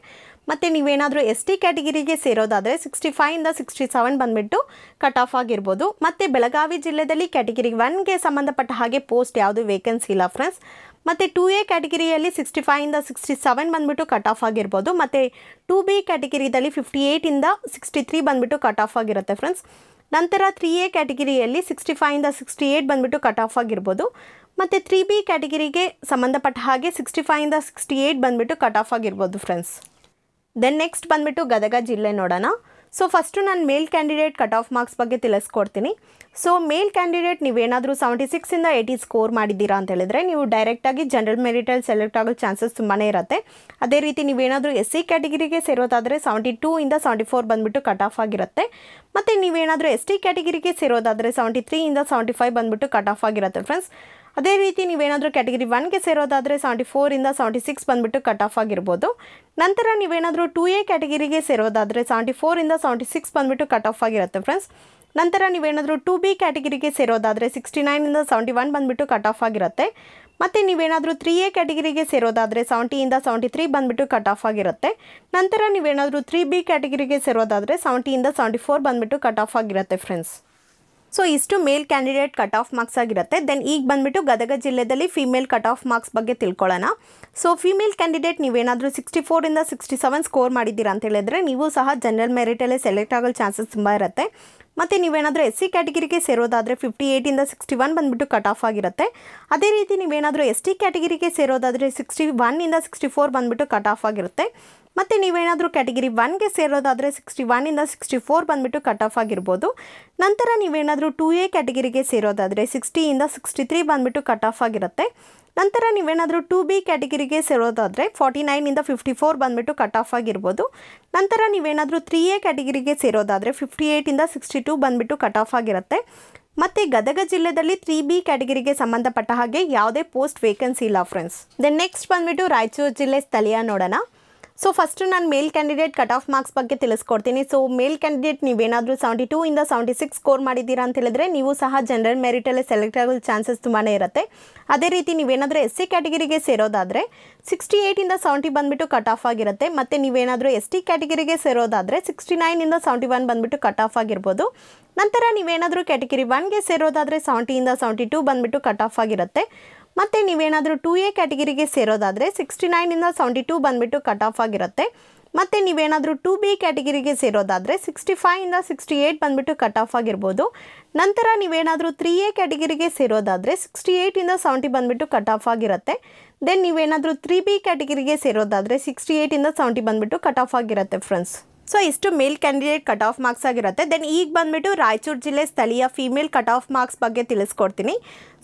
ಮತ್ತು ನೀವೇನಾದರೂ ಎಸ್ ಟಿ ಕ್ಯಾಟಗಿರಿಗೆ ಸೇರೋದಾದರೆ ಸಿಕ್ಸ್ಟಿ ಫೈವಿಂದ ಸಿಕ್ಸ್ಟಿ ಸೆವೆನ್ ಬಂದುಬಿಟ್ಟು ಕಟ್ ಆಫ್ ಆಗಿರ್ಬೋದು ಮತ್ತು ಬೆಳಗಾವಿ ಜಿಲ್ಲೆಯಲ್ಲಿ ಕ್ಯಾಟಗಿರಿ ಒನ್ಗೆ ಸಂಬಂಧಪಟ್ಟ ಹಾಗೆ ಪೋಸ್ಟ್ ಯಾವುದು ವೇಕೆನ್ಸಿ ಇಲ್ಲ ಫ್ರೆಂಡ್ಸ್ ಮತ್ತು ಟೂ ಎ ಕ್ಯಾಟಗಿರಿಯಲ್ಲಿ ಸಿಕ್ಸ್ಟಿ ಫೈವಿಂದ ಸಿಕ್ಸ್ಟಿ ಸೆವೆನ್ ಬಂದುಬಿಟ್ಟು ಕಟ್ ಆಫ್ ಆಗಿರ್ಬೋದು ಮತ್ತು ಟೂ ಬಿ ಕ್ಯಾಟಗಿರಿದಲ್ಲಿ ಫಿಫ್ಟಿ ಏಯ್ಟಿಂದ ಸಿಕ್ಸ್ಟಿ ತ್ರೀ ಬಂದುಬಿಟ್ಟು ಕಟ್ ಆಫ್ ಆಗಿರುತ್ತೆ ಫ್ರೆಂಡ್ಸ್ ನಂತರ ತ್ರೀ ಎ ಕ್ಯಾಟಗಿರಿಯಲ್ಲಿ ಸಿಕ್ಸ್ಟಿ ಫೈವಿಂದ ಸಿಕ್ಸ್ಟಿ ಏಯ್ಟ್ ಬಂದುಬಿಟ್ಟು ಕಟ್ ಆಫ್ ಆಗಿರ್ಬೋದು ಮತ್ತು ತ್ರೀ ಬಿ ಕ್ಯಾಟಗಿರಿಗೆ ಸಂಬಂಧಪಟ್ಟ ಹಾಗೆ ಸಿಕ್ಸ್ಟಿ ಫೈವಿಂದ ಸಿಕ್ಸ್ಟಿ ಏಯ್ಟ್ ಬಂದುಬಿಟ್ಟು ಕಟ್ ಆಫ್ ಆಗಿರ್ಬೋದು ಫ್ರೆಂಡ್ಸ್ ದೆನ್ ನೆಕ್ಸ್ಟ್ ಬಂದ್ಬಿಟ್ಟು ಗದಗ ಜಿಲ್ಲೆ ನೋಡೋಣ ಸೊ ಫಸ್ಟು ನಾನು male candidate cut off marks ಬಗ್ಗೆ ತಿಳಿಸ್ಕೊಡ್ತೀನಿ ಸೊ ಮೇಲ್ ಕ್ಯಾಂಡಿಡೇಟ್ ನೀವೇನಾದರೂ ಸೆವೆಂಟಿ ಸಿಕ್ಸಿಂದ ಏಯ್ಟಿ ಸ್ಕೋರ್ ಮಾಡಿದ್ದೀರಾ ಅಂತ ಹೇಳಿದ್ರೆ ನೀವು ಡೈರೆಕ್ಟಾಗಿ ಜನರಲ್ ಮೆರಿಟಲ್ಲಿ ಸೆಲೆಕ್ಟ್ ಆಗೋ ಚಾನ್ಸಸ್ ತುಂಬಾ ಇರುತ್ತೆ ಅದೇ ರೀತಿ ನೀವೇನಾದರೂ ಎಸ್ ಸಿ e ಕ್ಯಾಟಗಿರಿಗೆ ಸೇರೋದಾದರೆ ಸೆವೆಂಟಿ ಟೂ ಇಂದ ಸೆವೆಂಟಿ ಫೋರ್ ಬಂದುಬಿಟ್ಟು ಕಟ್ ಆಫ್ ಆಗಿರುತ್ತೆ ಮತ್ತು ನೀವೇನಾದರೂ ಎಸ್ ಟಿ ಕ್ಯಾಟಗಿರಿಗೆ ಸೇರೋದಾದರೆ ಸೆವೆಂಟಿ ತ್ರೀಯಿಂದ ಇಂದ ಸೆವೆಂಟಿ ಫೈವ್ ಬಂದುಬಿಟ್ಟು ಕಟ್ ಆಫ್ ಆಗಿರುತ್ತೆ ಫ್ರೆಂಡ್ಸ್ ಅದೇ ರೀತಿ ನೀವೇನಾದರೂ ಕ್ಯಾಟಗರಿ ಒನ್ಗೆ ಸೇರೋದಾದರೆ ಸೆವೆಂಟಿ ಫೋರಿಂದ ಸೆವೆಂಟಿ ಸಿಕ್ಸ್ ಬಂದುಬಿಟ್ಟು ಕಟ್ ಆಫ್ ಆಗಿರ್ಬೋದು ನಂತರ ನೀವೇನಾದರೂ ಟೂ ಎ ಕ್ಯಾಟಗರಿಗೆ ಸೇರೋದಾದರೆ ಸೆವೆಂಟಿ ಫೋರಿಂದ ಸೆವೆಂಟಿ ಸಿಕ್ಸ್ ಬಂದುಬಿಟ್ಟು ಕಟ್ ಆಫ್ ಆಗಿರುತ್ತೆ ಫ್ರೆಂಡ್ಸ್ ನಂತರ ನೀವೇನಾದರೂ ಟು ಬಿ ಕ್ಯಾಟಗರಿಗೆ ಸೇರೋದಾದರೆ ಸಿಕ್ಸ್ಟಿ ನೈನಿಂದ ಸೆವೆಂಟಿ ಒನ್ ಬಂದುಬಿಟ್ಟು ಕಟ್ ಆಫ್ ಆಗಿರುತ್ತೆ ಮತ್ತು ನೀವೇನಾದರೂ ತ್ರೀ ಎ ಕ್ಯಾಟಗರಿಗೆ ಸೇರೋದಾದರೆ ಸೆವೆಂಟಿಯಿಂದ ಸೆವೆಂಟಿ ತ್ರೀ ಬಂದುಬಿಟ್ಟು ಕಟ್ ಆಫ್ ಆಗಿರುತ್ತೆ ನಂತರ ನೀವೇನಾದರೂ ತ್ರೀ ಬಿ ಕ್ಯಾಟಗರಿಗೆ ಸೇರೋದಾದರೆ ಸೆವೆಂಟಿಯಿಂದ ಸೆವೆಂಟಿ ಫೋರ್ ಬಂದುಬಿಟ್ಟು ಕಟ್ ಆಫ್ ಆಗಿರುತ್ತೆ ಫ್ರೆಂಡ್ಸ್ ಸೊ ಇಷ್ಟು male candidate cut off marks ಆಗಿರುತ್ತೆ ದೆನ್ ಈಗ ಬಂದ್ಬಿಟ್ಟು ಗದಗ ಜಿಲ್ಲೆಯಲ್ಲಿ ಫಿಮೇಲ್ ಕಟ್ ಆಫ್ ಮಾರ್ಕ್ಸ್ ಬಗ್ಗೆ ತಿಳ್ಕೊಳ್ಳೋಣ ಸೊ ಫಿಮೇಲ್ ಕ್ಯಾಂಡಿಡೇಟ್ ನೀವೇನಾದರೂ ಸಿಕ್ಸ್ಟಿ ಫೋರಿಂದ ಸಿಕ್ಸ್ಟಿ ಸೆವೆನ್ ಸ್ಕೋರ್ ಮಾಡಿದ್ದೀರಾ ಅಂತ ಹೇಳಿದ್ರೆ ನೀವು ಸಹ ಜನರಲ್ ಮೆರಿಟಲ್ಲೇ ಸೆಲೆಕ್ಟ್ ಆಗೋ ಚಾನ್ಸಸ್ ತುಂಬ ಇರುತ್ತೆ ಮತ್ತು ನೀವೇನಾದರೂ ಎಸ್ ಸಿ ಕ್ಯಾಟಗಿರಿಗೆ ಸೇರೋದಾದರೆ ಫಿಫ್ಟಿ ಏಯ್ಟಿಂದ ಸಿಕ್ಸ್ಟಿ ಒನ್ ಬಂದುಬಿಟ್ಟು ಕಟ್ ಆಫ್ ಆಗಿರುತ್ತೆ ಅದೇ ರೀತಿ ನೀವೇನಾದರೂ ಎಸ್ ಟಿ ಕ್ಯಾಟಗಿರಿಗೆ ಸೇರೋದಾದರೆ ಸಿಕ್ಸ್ಟಿ ಒನ್ನಿಂದ ಸಿಕ್ಸ್ಟಿ ಫೋರ್ ಬಂದುಬಿಟ್ಟು ಕಟ್ ಆಫ್ ಆಗಿರುತ್ತೆ ಮತ್ತು ನೀವೇನಾದರೂ ಕ್ಯಾಟಗಿರಿ ಒನ್ಗೆ ಸೇರೋದಾದರೆ ಸಿಕ್ಸ್ಟಿ ಒನ್ನಿಂದ ಸಿಕ್ಸ್ಟಿ ಫೋರ್ ಬಂದುಬಿಟ್ಟು ಕಟ್ ಆಫ್ ಆಗಿರ್ಬೋದು ನಂತರ ನೀವೇನಾದರೂ ಟೂ ಎ ಕ್ಯಾಟಗಿರಿಗೆ ಸೇರೋದಾದರೆ ಸಿಕ್ಸ್ಟಿಯಿಂದ ಸಿಕ್ಸ್ಟಿ ತ್ರೀ ಬಂದುಬಿಟ್ಟು ಕಟ್ ಆಫ್ ಆಗಿರುತ್ತೆ ನಂತರ ನೀವೇನಾದರೂ ಟೂ ಬಿ ಕ್ಯಾಟಗಿರಿಗೆ ಸೇರೋದಾದರೆ ಫಾರ್ಟಿ ನೈನಿಂದ ಫಿಫ್ಟಿ ಫೋರ್ ಬಂದುಬಿಟ್ಟು ಕಟ್ ಆಫ್ ಆಗಿರ್ಬೋದು ನಂತರ ನೀವೇನಾದರೂ ತ್ರೀ ಎ ಕ್ಯಾಟಗಿರಿಗೆ ಸೇರೋದಾದರೆ ಫಿಫ್ಟಿ ಏಯ್ಟಿಂದ ಸಿಕ್ಸ್ಟಿ ಟೂ ಬಂದುಬಿಟ್ಟು ಕಟ್ ಆಫ್ ಆಗಿರುತ್ತೆ ಮತ್ತು ಗದಗ ಜಿಲ್ಲೆಯಲ್ಲಿ ತ್ರೀ ಬಿ ಕ್ಯಾಟಗಿರಿಗೆ ಸಂಬಂಧಪಟ್ಟ ಹಾಗೆ ಯಾವುದೇ ಪೋಸ್ಟ್ ವೇಕೆನ್ಸಿ ಇಲ್ಲ ಫ್ರೆಂಡ್ಸ್ ದೆನ್ ನೆಕ್ಸ್ಟ್ ಬಂದುಬಿಟ್ಟು ರಾಯಚೂರು ಜಿಲ್ಲೆ ಸ್ಥಳೀಯ ನೋಡೋಣ ಸೊ ಫಸ್ಟ್ ನಾನು male candidate cut off marks ಬಗ್ಗೆ ತಿಳಿಸ್ಕೊಡ್ತೀನಿ ಸೊ ಮೇಲ್ ಕ್ಯಾಂಡಿಡೇಟ್ ನೀವೇನಾದರೂ ಸೆವೆಂಟಿ ಟೂ ಇಂದ ಸೆವೆಂಟಿ ಸಿಕ್ಸ್ ಸ್ಕೋರ್ ಮಾಡಿದ್ದೀರಾ ಅಂತ ಹೇಳಿದ್ರೆ ನೀವು ಸಹ ಜನರಲ್ ಮೆರಿಟಲ್ಲೇ ಸೆಲೆಕ್ಟ್ ಆಗೋ ಚಾನ್ಸಸ್ ತುಂಬಾ ಇರುತ್ತೆ ಅದೇ ರೀತಿ ನೀವೇನಾದರೂ ಎಸ್ ಸಿ ಕ್ಯಾಟಗರಿಗೆ ಸೇರೋದಾದರೆ ಸಿಕ್ಸ್ಟಿ ಏಯ್ಟಿಂದ ಸೆವೆಂಟಿ ಬಂದುಬಿಟ್ಟು ಕಟ್ ಆಫ್ ಆಗಿರುತ್ತೆ ಮತ್ತು ನೀವೇನಾದರೂ ಎಸ್ ಟಿ ಕ್ಯಾಟಗರಿಗೆ ಸೇರೋದಾದರೆ ಸಿಕ್ಸ್ಟಿ ನೈನಿಂದ ಸೆವೆಂಟಿ ಒನ್ ಬಂದುಬಿಟ್ಟು ಕಟ್ ಆಫ್ ಆಗಿರ್ಬೋದು ನಂತರ ನೀವೇನಾದರೂ ಕ್ಯಾಟಗರಿ ಒನ್ಗೆ ಸೇರೋದಾದರೆ ಸೆವೆಂಟಿಯಿಂದ ಸೆವೆಂಟಿ ಟೂ ಬಂದುಬಿಟ್ಟು ಕಟ್ ಆಫ್ ಆಗಿರುತ್ತೆ ಮತ್ತು ನೀವೇನಾದರೂ ಟೂ ಎ ಕ್ಯಾಟಗಿರಿಗೆ ಸೇರೋದಾದರೆ ಸಿಕ್ಸ್ಟಿ ನೈನಿಂದ ಸೆವೆಂಟಿ ಟೂ ಬಂದುಬಿಟ್ಟು ಕಟ್ ಆಫ್ ಆಗಿರುತ್ತೆ ಮತ್ತು ನೀವೇನಾದರೂ ಟೂ ಬಿ ಕ್ಯಾಟಗಿರಿಗೆ ಸೇರೋದಾದರೆ ಸಿಕ್ಸ್ಟಿ ಫೈವಿಂದ ಸಿಕ್ಸ್ಟಿ ಏಯ್ಟ್ ಬಂದುಬಿಟ್ಟು ಕಟ್ ಆಫ್ ಆಗಿರ್ಬೋದು ನಂತರ ನೀವೇನಾದರೂ ತ್ರೀ ಎ ಕ್ಯಾಟಗಿರಿಗೆ ಸೇರೋದಾದರೆ ಸಿಕ್ಸ್ಟಿ ಏಯ್ಟಿಂದ ಸೆವೆಂಟಿ ಬಂದುಬಿಟ್ಟು ಕಟ್ ಆಫ್ ಆಗಿರುತ್ತೆ ದೆನ್ ನೀವೇನಾದರೂ ತ್ರೀ ಬಿ ಕ್ಯಾಟಗಿರಿಗೆ ಸೇರೋದಾದರೆ ಸಿಕ್ಸ್ಟಿ ಏಯ್ಟಿಂದ ಸೆವೆಂಟಿ ಬಂದುಬಿಟ್ಟು ಕಟ್ ಆಫ್ ಆಗಿರುತ್ತೆ ಫ್ರೆಂಡ್ಸ್ ಸೊ ಇಷ್ಟು male candidate cut off marks ಆಗಿರುತ್ತೆ ದೆನ್ ಈಗ ಬಂದುಬಿಟ್ಟು ರಾಯಚೂರು ಜಿಲ್ಲೆ ಸ್ಥಳೀಯ ಫೀಮೇಲ್ ಕಟ್ ಆಫ್ ಮಾರ್ಕ್ಸ್ ಬಗ್ಗೆ ತಿಳಿಸ್ಕೊಡ್ತೀನಿ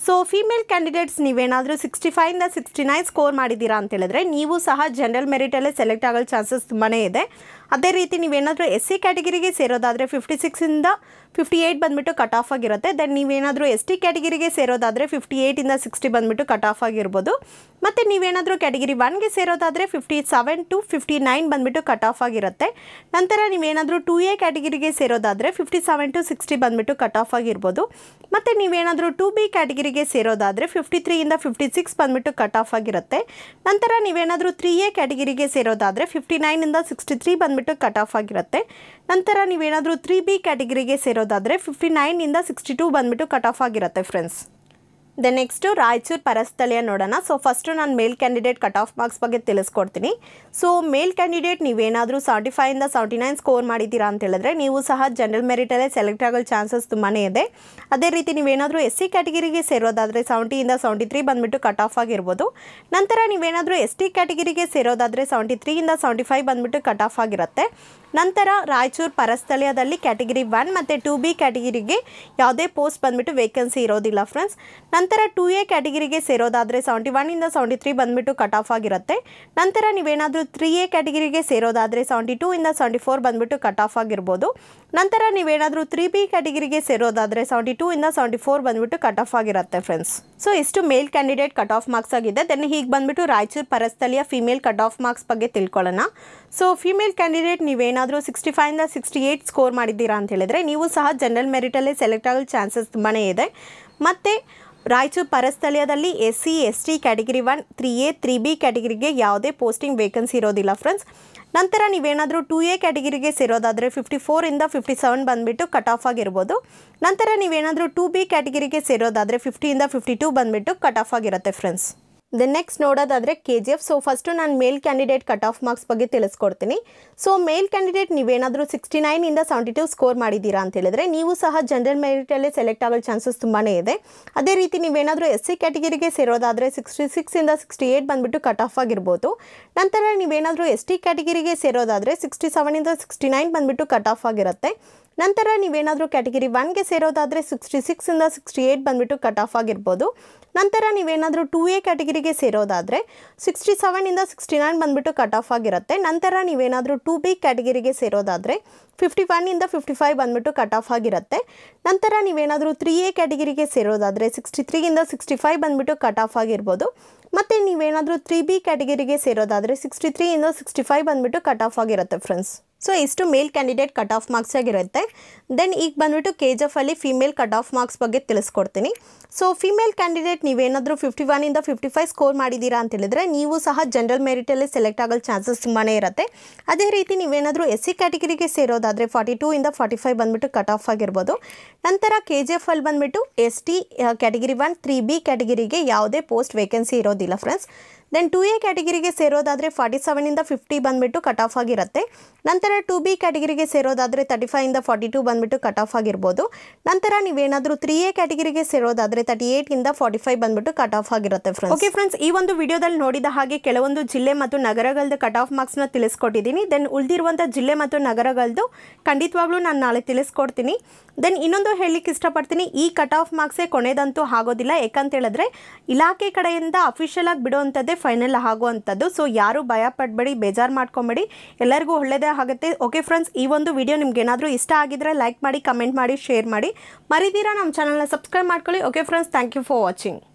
ಸೊ ಫೀಮೇಲ್ ಕ್ಯಾಂಡಿಡೇಟ್ಸ್ ನೀವೇನಾದರೂ ಸಿಕ್ಸ್ಟಿ ಫೈವಿಂದ ಸಿಕ್ಸ್ಟಿ ನೈನ್ ಸ್ಕೋರ್ ಮಾಡಿದ್ದೀರಾ ಅಂತ ಹೇಳಿದ್ರೆ ನೀವು ಸಹ ಜನರಲ್ ಮೆರಿಟಲ್ಲೇ ಸೆಲೆಕ್ಟ್ ಆಗೋ ಚಾನ್ಸಸ್ ತುಂಬಾ ಇದೆ ಅದೇ ರೀತಿ ನೀವೇನಾದರೂ ಎಸ್ ಸಿ ಕ್ಯಾಟಗಿರಿಗೆ ಸೇರೋದಾದರೆ ಫಿಫ್ಟಿ ಸಿಕ್ಸಿಂದ ಫಿಫ್ಟಿ ಏಯ್ಟ್ ಬಂದುಬಿಟ್ಟು ಕಟ್ ಆಫ್ ಆಗಿರುತ್ತೆ ದೆನ್ ನೀವೇನಾದರೂ ಎಸ್ ಟಿ ಕ್ಯಾಟಗಿರಿಗೆ ಸೇರೋದಾದರೆ ಫಿಫ್ಟಿ ಏಯ್ಟಿಂದ ಸಿಕ್ಸ್ಟಿ ಬಂದುಬಿಟ್ಟು ಕಟ್ ಆಫ್ ಆಗಿರ್ಬೋದು ಮತ್ತು ನೀವೇನಾದರೂ ಕ್ಯಾಟಗಿರಿ ಒನ್ಗೆ ಸೇರೋದಾದರೆ fifty seven to fifty nine ಬಂದುಬಿಟ್ಟು ಕಟ್ ಆಫ್ ಆಗಿರುತ್ತೆ ನಂತರ ನೀವೇನಾದರೂ ಟು ಎ ಕ್ಯಾಟಗಿರಿಗೆ ಸೇರೋದಾದರೆ ಫಿಫ್ಟಿ ಸೆವೆನ್ ಟು ಸಿಕ್ಸ್ಟಿ ಬಂದುಬಿಟ್ಟು ಕಟ್ ಆಫ್ ಆಗಿರ್ಬೋದು ಮತ್ತು ನೀವೇನಾದರೂ ಟು ಬಿ ಕ್ಯಾಟಗಿರಿಗೆ ಸೇರೋದಾದರೆ ಫಿಫ್ಟಿ ತ್ರೀಯಿಂದ ಫಿಫ್ಟಿ ಸಿಕ್ಸ್ ಬಂದುಬಿಟ್ಟು ಕಟ್ ಆಫ್ ಆಗಿರುತ್ತೆ ನಂತರ ನೀವೇನಾದರೂ ತ್ರೀ ಎ ಕ್ಯಾಟಗಿರಿಗೆ ಸೇರೋದಾದರೆ ಫಿಫ್ಟಿ ನೈನಿಂದ ಸಿಕ್ಸ್ಟಿ ತ್ರೀ ಬಂದುಬಿಟ್ಟು ಕಟ್ ಆಫ್ ಆಗಿರುತ್ತೆ ನಂತರ ನೀವೇನಾದರೂ ತ್ರೀ ಬಿ ಕ್ಯಾಟಗಿರಿಗೆ ಸೇರೋದಾದರೆ ಫಿಫ್ಟಿ ನೈನಿಂದ ಸಿಕ್ಸ್ಟಿ ಟೂ ಬಂದುಬಿಟ್ಟು ಕಟ್ ಆಫ್ ಆಗಿರುತ್ತೆ ಫ್ರೆಂಡ್ಸ್ ದೆ ನೆಕ್ಸ್ಟು ರಾಯಚೂರು ಪರಸ್ಥಳೀಯ ನೋಡೋಣ ಸೊ ಫಸ್ಟು ನಾನು male candidate cut off marks ಬಗ್ಗೆ ತಿಳಿಸ್ಕೊಡ್ತೀನಿ ಸೊ ಮೇಲ್ ಕ್ಯಾಂಡಿಡೇಟ್ ನೀವೇನಾದರೂ ಸೆವೆಂಟಿ ಫೈವಿಂದ ಸೆವೆಂಟಿ ನೈನ್ ಸ್ಕೋರ್ ಮಾಡಿದ್ದೀರಾ ಅಂತ ಹೇಳಿದ್ರೆ ನೀವು ಸಹ ಜನರಲ್ ಮೆರಿಟಲ್ಲೇ ಸೆಲೆಕ್ಟ್ ಆಗೋ ಚಾನ್ಸಸ್ ತುಂಬಾ ಇದೆ ಅದೇ ರೀತಿ ನೀವೇನಾದರೂ ಎಸ್ ಸಿ ಕ್ಯಾಟಗಿರಿಗೆ ಸೇರೋದಾದರೆ ಸೆವೆಂಟಿಯಿಂದ ಸೆವೆಂಟಿ ತ್ರೀ ಬಂದುಬಿಟ್ಟು ಕಟ್ ಆಫ್ ಆಗಿರ್ಬೋದು ನಂತರ ನೀವೇನಾದರೂ ಎಸ್ ಟಿ ಕ್ಯಾಟಗಿರಿಗೆ ಸೇರೋದಾದರೆ ಸೆವೆಂಟಿ ತ್ರೀಯಿಂದ ಸೆವೆಂಟಿ ಫೈವ್ ಬಂದುಬಿಟ್ಟು ಕಟ್ ಆಫ್ ಆಗಿರುತ್ತೆ ನಂತರ ರಾಯಚೂರು ಪರಸ್ಥಳೀಯದಲ್ಲಿ ಕ್ಯಾಟಗಿರಿ ಒನ್ ಮತ್ತು ಟು ಬಿ ಕ್ಯಾಟಗಿರಿಗೆ ಯಾವುದೇ ಪೋಸ್ಟ್ ಬಂದುಬಿಟ್ಟು ವೇಕೆನ್ಸಿ ಇರೋದಿಲ್ಲ ಫ್ರೆಂಡ್ಸ್ ನಂತರ ಟೂ ಎ ಕ್ಯಾಟಗಿರಿಗೆ ಸೇರೋದಾದರೆ ಸೆವೆಂಟಿ ಒನ್ನಿಂದ ಸೆವೆಂಟಿ ತ್ರೀ ಬಂದುಬಿಟ್ಟು ಕಟ್ ಆಫ್ ಆಗಿರುತ್ತೆ ನಂತರ ನೀವೇನಾದರೂ ತ್ರೀ ಎ ಕ್ಯಾಟಗಿರಿಗೆ ಸೇರೋದಾದರೆ ಸೆವೆಂಟಿ ಟೂ ಇಂದ ಸೆವೆಂಟಿ ಫೋರ್ ಬಂದುಬಿಟ್ಟು ಕಟ್ ಆಫ್ ಆಗಿರ್ಬೋದು ನಂತರ ನೀವೇನಾದರೂ ತ್ರೀ ಬಿ ಕ್ಯಾಟಗರಿಗೆ ಸೇರೋದಾದರೆ ಸೆವೆಂಟಿ ಟೂ ಇಂದ ಸೆವೆಂಟಿ ಫೋರ್ ಬಂದುಬಿಟ್ಟು ಕಟ್ ಆಫ್ ಆಗಿರುತ್ತೆ ಫ್ರೆಂಡ್ಸ್ ಸೊ ಇಷ್ಟು male candidate cut off marks ಆಗಿದೆ ದೆನ್ ಹೀಗೆ ಬಂದುಬಿಟ್ಟು ರಾಯಚೂರು ಪರಸ್ಥಳೀಯ ಫಿಮೇಲ್ ಕಟ್ ಆಫ್ ಮಾರ್ಕ್ಸ್ ಬಗ್ಗೆ ತಿಳ್ಕೊಳ್ಳೋಣ ಸೊ ಫಿಮೇಲ್ ಕ್ಯಾಂಡಿಡೇಟ್ ನೀವೇನಾದರೂ ಸಿಕ್ಸ್ಟಿ ಫೈವಿಂದ ಸಿಕ್ಸ್ಟಿ ಏಯ್ಟ್ ಸ್ಕೋರ್ ಮಾಡಿದ್ದೀರಾ ಅಂತ ಹೇಳಿದರೆ ನೀವು ಸಹ ಜನರಲ್ ಮೆರಿಟಲ್ಲೇ ಸೆಲೆಕ್ಟ್ ಆಗೋ ಚಾನ್ಸಸ್ ತುಂಬಾ ಇದೆ ಮತ್ತು ರಾಯಚೂರು ಪರಸ್ಥಳೀಯದಲ್ಲಿ S C S T category one three A three B ಕ್ಯಾಟಗಿರಿಗೆ ಯಾವುದೇ ಪೋಸ್ಟಿಂಗ್ ವೇಕೆನ್ಸಿ ಇರೋದಿಲ್ಲ ಫ್ರೆಂಡ್ಸ್ ನಂತರ ನೀವೇನಾದರೂ ಟೂ ಎ ಕ್ಯಾಟಗಿರಿಗೆ ಸೇರೋದಾದರೆ ಫಿಫ್ಟಿ ಫೋರಿಂದ ಫಿಫ್ಟಿ ಸೆವೆನ್ ಬಂದುಬಿಟ್ಟು ಕಟ್ ಆಫ್ ಆಗಿರ್ಬೋದು ನಂತರ ನೀವೇನಾದರೂ ಟೂ ಬಿ ಕ್ಯಾಟಗಿರಿಗೆ ಸೇರೋದಾದರೆ ಫಿಫ್ಟಿಯಿಂದ ಫಿಫ್ಟಿ ಟೂ ಬಂದುಬಿಟ್ಟು ಕಟ್ ಆಫ್ ಆಗಿರುತ್ತೆ ಫ್ರೆಂಡ್ಸ್ ದೆನ್ ನೆಕ್ಸ್ಟ್ ನೋಡೋದಾದರೆ K G F so first ನಾನು male candidate cut off marks ಬಗ್ಗೆ ತಿಳಿಸ್ಕೊಡ್ತೀನಿ ಸೊ ಮೇಲ್ ಕ್ಯಾಂಡಿಡೇಟ್ ನೀವೇನಾದರೂ ಸಿಕ್ಸ್ಟಿ ನೈನಿಂದ ಸೆವೆಂಟಿ ಟು ಸ್ಕೋರ್ ಮಾಡಿದ್ದೀರಾ ಅಂತ ಹೇಳಿದ್ರೆ ನೀವು ಸಹ ಜನರಲ್ ಮೆರಿಟಲ್ಲೇ ಸೆಲೆಕ್ಟ್ ಆಗೋ ಚಾನ್ಸಸ್ ತುಂಬಾ ಇದೆ ಅದೇ ರೀತಿ ನೀವೇನಾದರೂ ಎಸ್ ಸಿ ಕ್ಯಾಟಗರಿಗೆ ಸೇರೋದಾದರೆ ಸಿಕ್ಸ್ಟಿ ಸಿಕ್ಸಿಂದ ಸಿಕ್ಸ್ಟಿ ಏಯ್ಟ್ ಬಂದುಬಿಟ್ಟು ಕಟ್ ಆಫ್ ಆಗಿರ್ಬೋದು ನಂತರ ನೀವೇನಾದರೂ ಎಸ್ ಟಿ ಕ್ಯಾಟಗರಿಗೆ ಸೇರೋದಾದರೆ ಸಿಕ್ಸ್ಟಿ ಸೆವೆನಿಂದ ಸಿಕ್ಸ್ಟಿ ನೈನ್ ಬಂದುಬಿಟ್ಟು ಕಟ್ ಆಫ್ ಆಗಿರುತ್ತೆ ನಂತರ ನೀವೇನಾದರೂ ಕ್ಯಾಟಗಿರಿ ಒನ್ಗೆ ಸೇರೋದಾದರೆ ಸಿಕ್ಸ್ಟಿ ಸಿಕ್ಸಿಂದ ಸಿಕ್ಸ್ಟಿ ಏಯ್ಟ್ ಬಂದುಬಿಟ್ಟು ಕಟ್ ಆಫ್ ಆಗಿರ್ಬೋದು ನಂತರ ನೀವೇನಾದರೂ ಟೂ ಎ ಕ್ಯಾಟಗರಿಗೆ ಸೇರೋದಾದರೆ ಸಿಕ್ಸ್ಟಿ ಸೆವೆನಿಂದ ಸಿಕ್ಸ್ಟಿ ನೈನ್ ಬಂದುಬಿಟ್ಟು ಕಟ್ ಆಫ್ ಆಗಿರುತ್ತೆ ನಂತರ ನೀವೇನಾದರೂ ಟೂ ಬಿ ಕ್ಯಾಟಗರಿಗೆ ಸೇರೋದಾದರೆ ಫಿಫ್ಟಿ ಒನ್ನಿಂದ ಫಿಫ್ಟಿ ಫೈವ್ ಬಂದುಬಿಟ್ಟು ಕಟ್ ಆಫ್ ಆಗಿರುತ್ತೆ ನಂತರ ನೀವೇನಾದರೂ ತ್ರೀ ಎ ಕ್ಯಾಟಗರಿಗೆ ಸೇರೋದಾದರೆ ಸಿಕ್ಸ್ಟಿ ತ್ರೀಯಿಂದ ಸಿಕ್ಸ್ಟಿ ಫೈವ್ ಬಂದುಬಿಟ್ಟು ಕಟ್ ಆಫ್ ಆಗಿರ್ಬೋದು ಮತ್ತು ನೀವೇನಾದರೂ ತ್ರೀ ಬಿ ಕ್ಯಾಟಗರಿಗೆ ಸೇರೋದಾದರೆ ಸಿಕ್ಸ್ಟಿ ತ್ರೀಯಿಂದ ಸಿಕ್ಸ್ಟಿ ಫೈವ್ ಬಂದುಬಿಟ್ಟು ಕಟ್ ಆಫ್ ಆಗಿರುತ್ತೆ ಫ್ರೆಂಡ್ಸ್ ಸೊ ಇಷ್ಟು male candidate cut off marks ಆಗಿರುತ್ತೆ ದೆನ್ ಈಗ ಬಂದುಬಿಟ್ಟು ಕೆ ಜಿ ಅಲ್ಲಿ ಫಿಮೇಲ್ ಕಟ್ ಆಫ್ ಮಾರ್ಕ್ಸ್ ಬಗ್ಗೆ ತಿಳಿಸ್ಕೊಡ್ತೀನಿ ಸೊ ಫಿಮೇಲ್ ಕ್ಯಾಂಡಿಡೇಟ್ ನೀವೇನಾದರೂ ಫಿಫ್ಟಿ ಒನಿಂದ ಫಿಫ್ಟಿ ಫೈವ್ ಸ್ಕೋರ್ ಮಾಡಿದ್ದೀರಾ ಅಂತ ಹೇಳಿದ್ರೆ ನೀವು ಸಹ ಜನರಲ್ ಮೆರಿಟಲ್ಲಿ ಸೆಲೆಕ್ಟ್ ಆಗಲು ಚಾನ್ಸಸ್ ತುಂಬಾ ಇರುತ್ತೆ ಅದೇ ರೀತಿ ನೀವೇನಾದರೂ ಎಸ್ ಸಿ ಕ್ಯಾಟಗರಿಗೆ ಸೇರೋದಾದರೆ ಫಾರ್ಟಿ ಟೂ ಇಂದ ಫಾರ್ಟಿ ಫೈವ್ ಬಂದುಬಿಟ್ಟು ಕಟ್ ಆಫ್ ಆಗಿರ್ಬೋದು ನಂತರ ಕೆ ಜಿ ಎಫ್ ಅಲ್ಲಿ ಬಂದುಬಿಟ್ಟು S T category one three B ಕ್ಯಾಟಗಿರಿಗೆ ಯಾವುದೇ ಪೋಸ್ಟ್ ವೇಕೆನ್ಸಿ ಇರೋದಿಲ್ಲ ಫ್ರೆಂಡ್ಸ್ ದೆನ್ ಟು ಎ ಕ್ಯಾಟಗಿರಿಗೆ ಸೇರೋದಾದರೆ ಫಾರ್ಟಿ ಸೆವೆನಿಂದ ಫಿಫ್ಟಿ ಬಂದುಬಿಟ್ಟು ಕಟ್ ಆಫ್ ಆಗಿರುತ್ತೆ ನಂತರ ಟು ಬಿ ಕ್ಯಾಟಗಿರಿಗೆ ಸೇರೋದಾದರೆ ತರ್ಟಿ ಫೈವಿಂದ ಫಾರ್ಟಿ ಟು ಬಂದುಬಿಟ್ಟು ಕಟ್ ಆಫ್ ಆಗಿರ್ಬೋದು ನಂತರ ನೀವೇನಾದರೂ ತ್ರೀ ಎ ಕ್ಯಾಟಗಿರಿಗೆ ಸೇರೋದಾದರೆ ತರ್ಟಿ ಏಯ್ಟಿಂದ ಫಾರ್ಟಿ ಫೈವ್ ಬಂದುಬಿಟ್ಟು ಕಟ್ ಆಫ್ ಆಗಿರುತ್ತೆ ಫ್ರೆಂಡ್ಸ್ ಓಕೆ ಫ್ರೆಂಡ್ಸ್ ಈ ಒಂದು ವಿಡಿಯೋದಲ್ಲಿ ನೋಡಿದ ಹಾಗೆ ಕೆಲವೊಂದು ಜಿಲ್ಲೆ ಮತ್ತು ನಗರಗಳದ್ದು ಕಟ್ ಆಫ್ ಮಾರ್ಕ್ಸ್ನ ತಿಳಿಸ್ಕೊಟ್ಟಿದ್ದೀನಿ ದೆನ್ ಉಳಿದಿರುವಂಥ ಜಿಲ್ಲೆ ಮತ್ತು ನಗರಗಳದ್ದು ಖಂಡಿತವಾಗ್ಲೂ ನಾನು ನಾಳೆ ತಿಳಿಸ್ಕೊಡ್ತೀನಿ ದೆನ್ ಇನ್ನೊಂದು ಹೇಳಲಿಕ್ಕೆ ಇಷ್ಟಪಡ್ತೀನಿ ಈ ಕಟ್ ಆಫ್ ಮಾರ್ಕ್ಸೇ ಕೊನೆದಂತೂ ಆಗೋದಿಲ್ಲ ಯಾಕಂತೇಳಿದ್ರೆ ಇಲಾಖೆ ಕಡೆಯಿಂದ ಅಫಿಷಿಯಲ್ ಆಗಿ ಬಿಡುವಂಥದ್ದೇ ಫೈನಲ್ ಆಗುವಂಥದ್ದು ಸೊ ಯಾರೂ ಭಯ ಪಡಬೇಡಿ ಬೇಜಾರು ಮಾಡ್ಕೊಬೇಡಿ ಎಲ್ಲರಿಗೂ ಒಳ್ಳೆಯದೇ ಆಗುತ್ತೆ ಓಕೆ ಫ್ರೆಂಡ್ಸ್ ಈ ಒಂದು ವಿಡಿಯೋ ನಿಮ್ಗೆ ಏನಾದರೂ ಇಷ್ಟ ಆಗಿದ್ರೆ ಲೈಕ್ ಮಾಡಿ ಕಮೆಂಟ್ ಮಾಡಿ ಶೇರ್ ಮಾಡಿ ಮರಿದಿರಾ ನಮ್ಮ ಚಾನಲ್ನ ಸಬ್ಸ್ಕ್ರೈಬ್ ಮಾಡ್ಕೊಳ್ಳಿ okay friends thank you for watching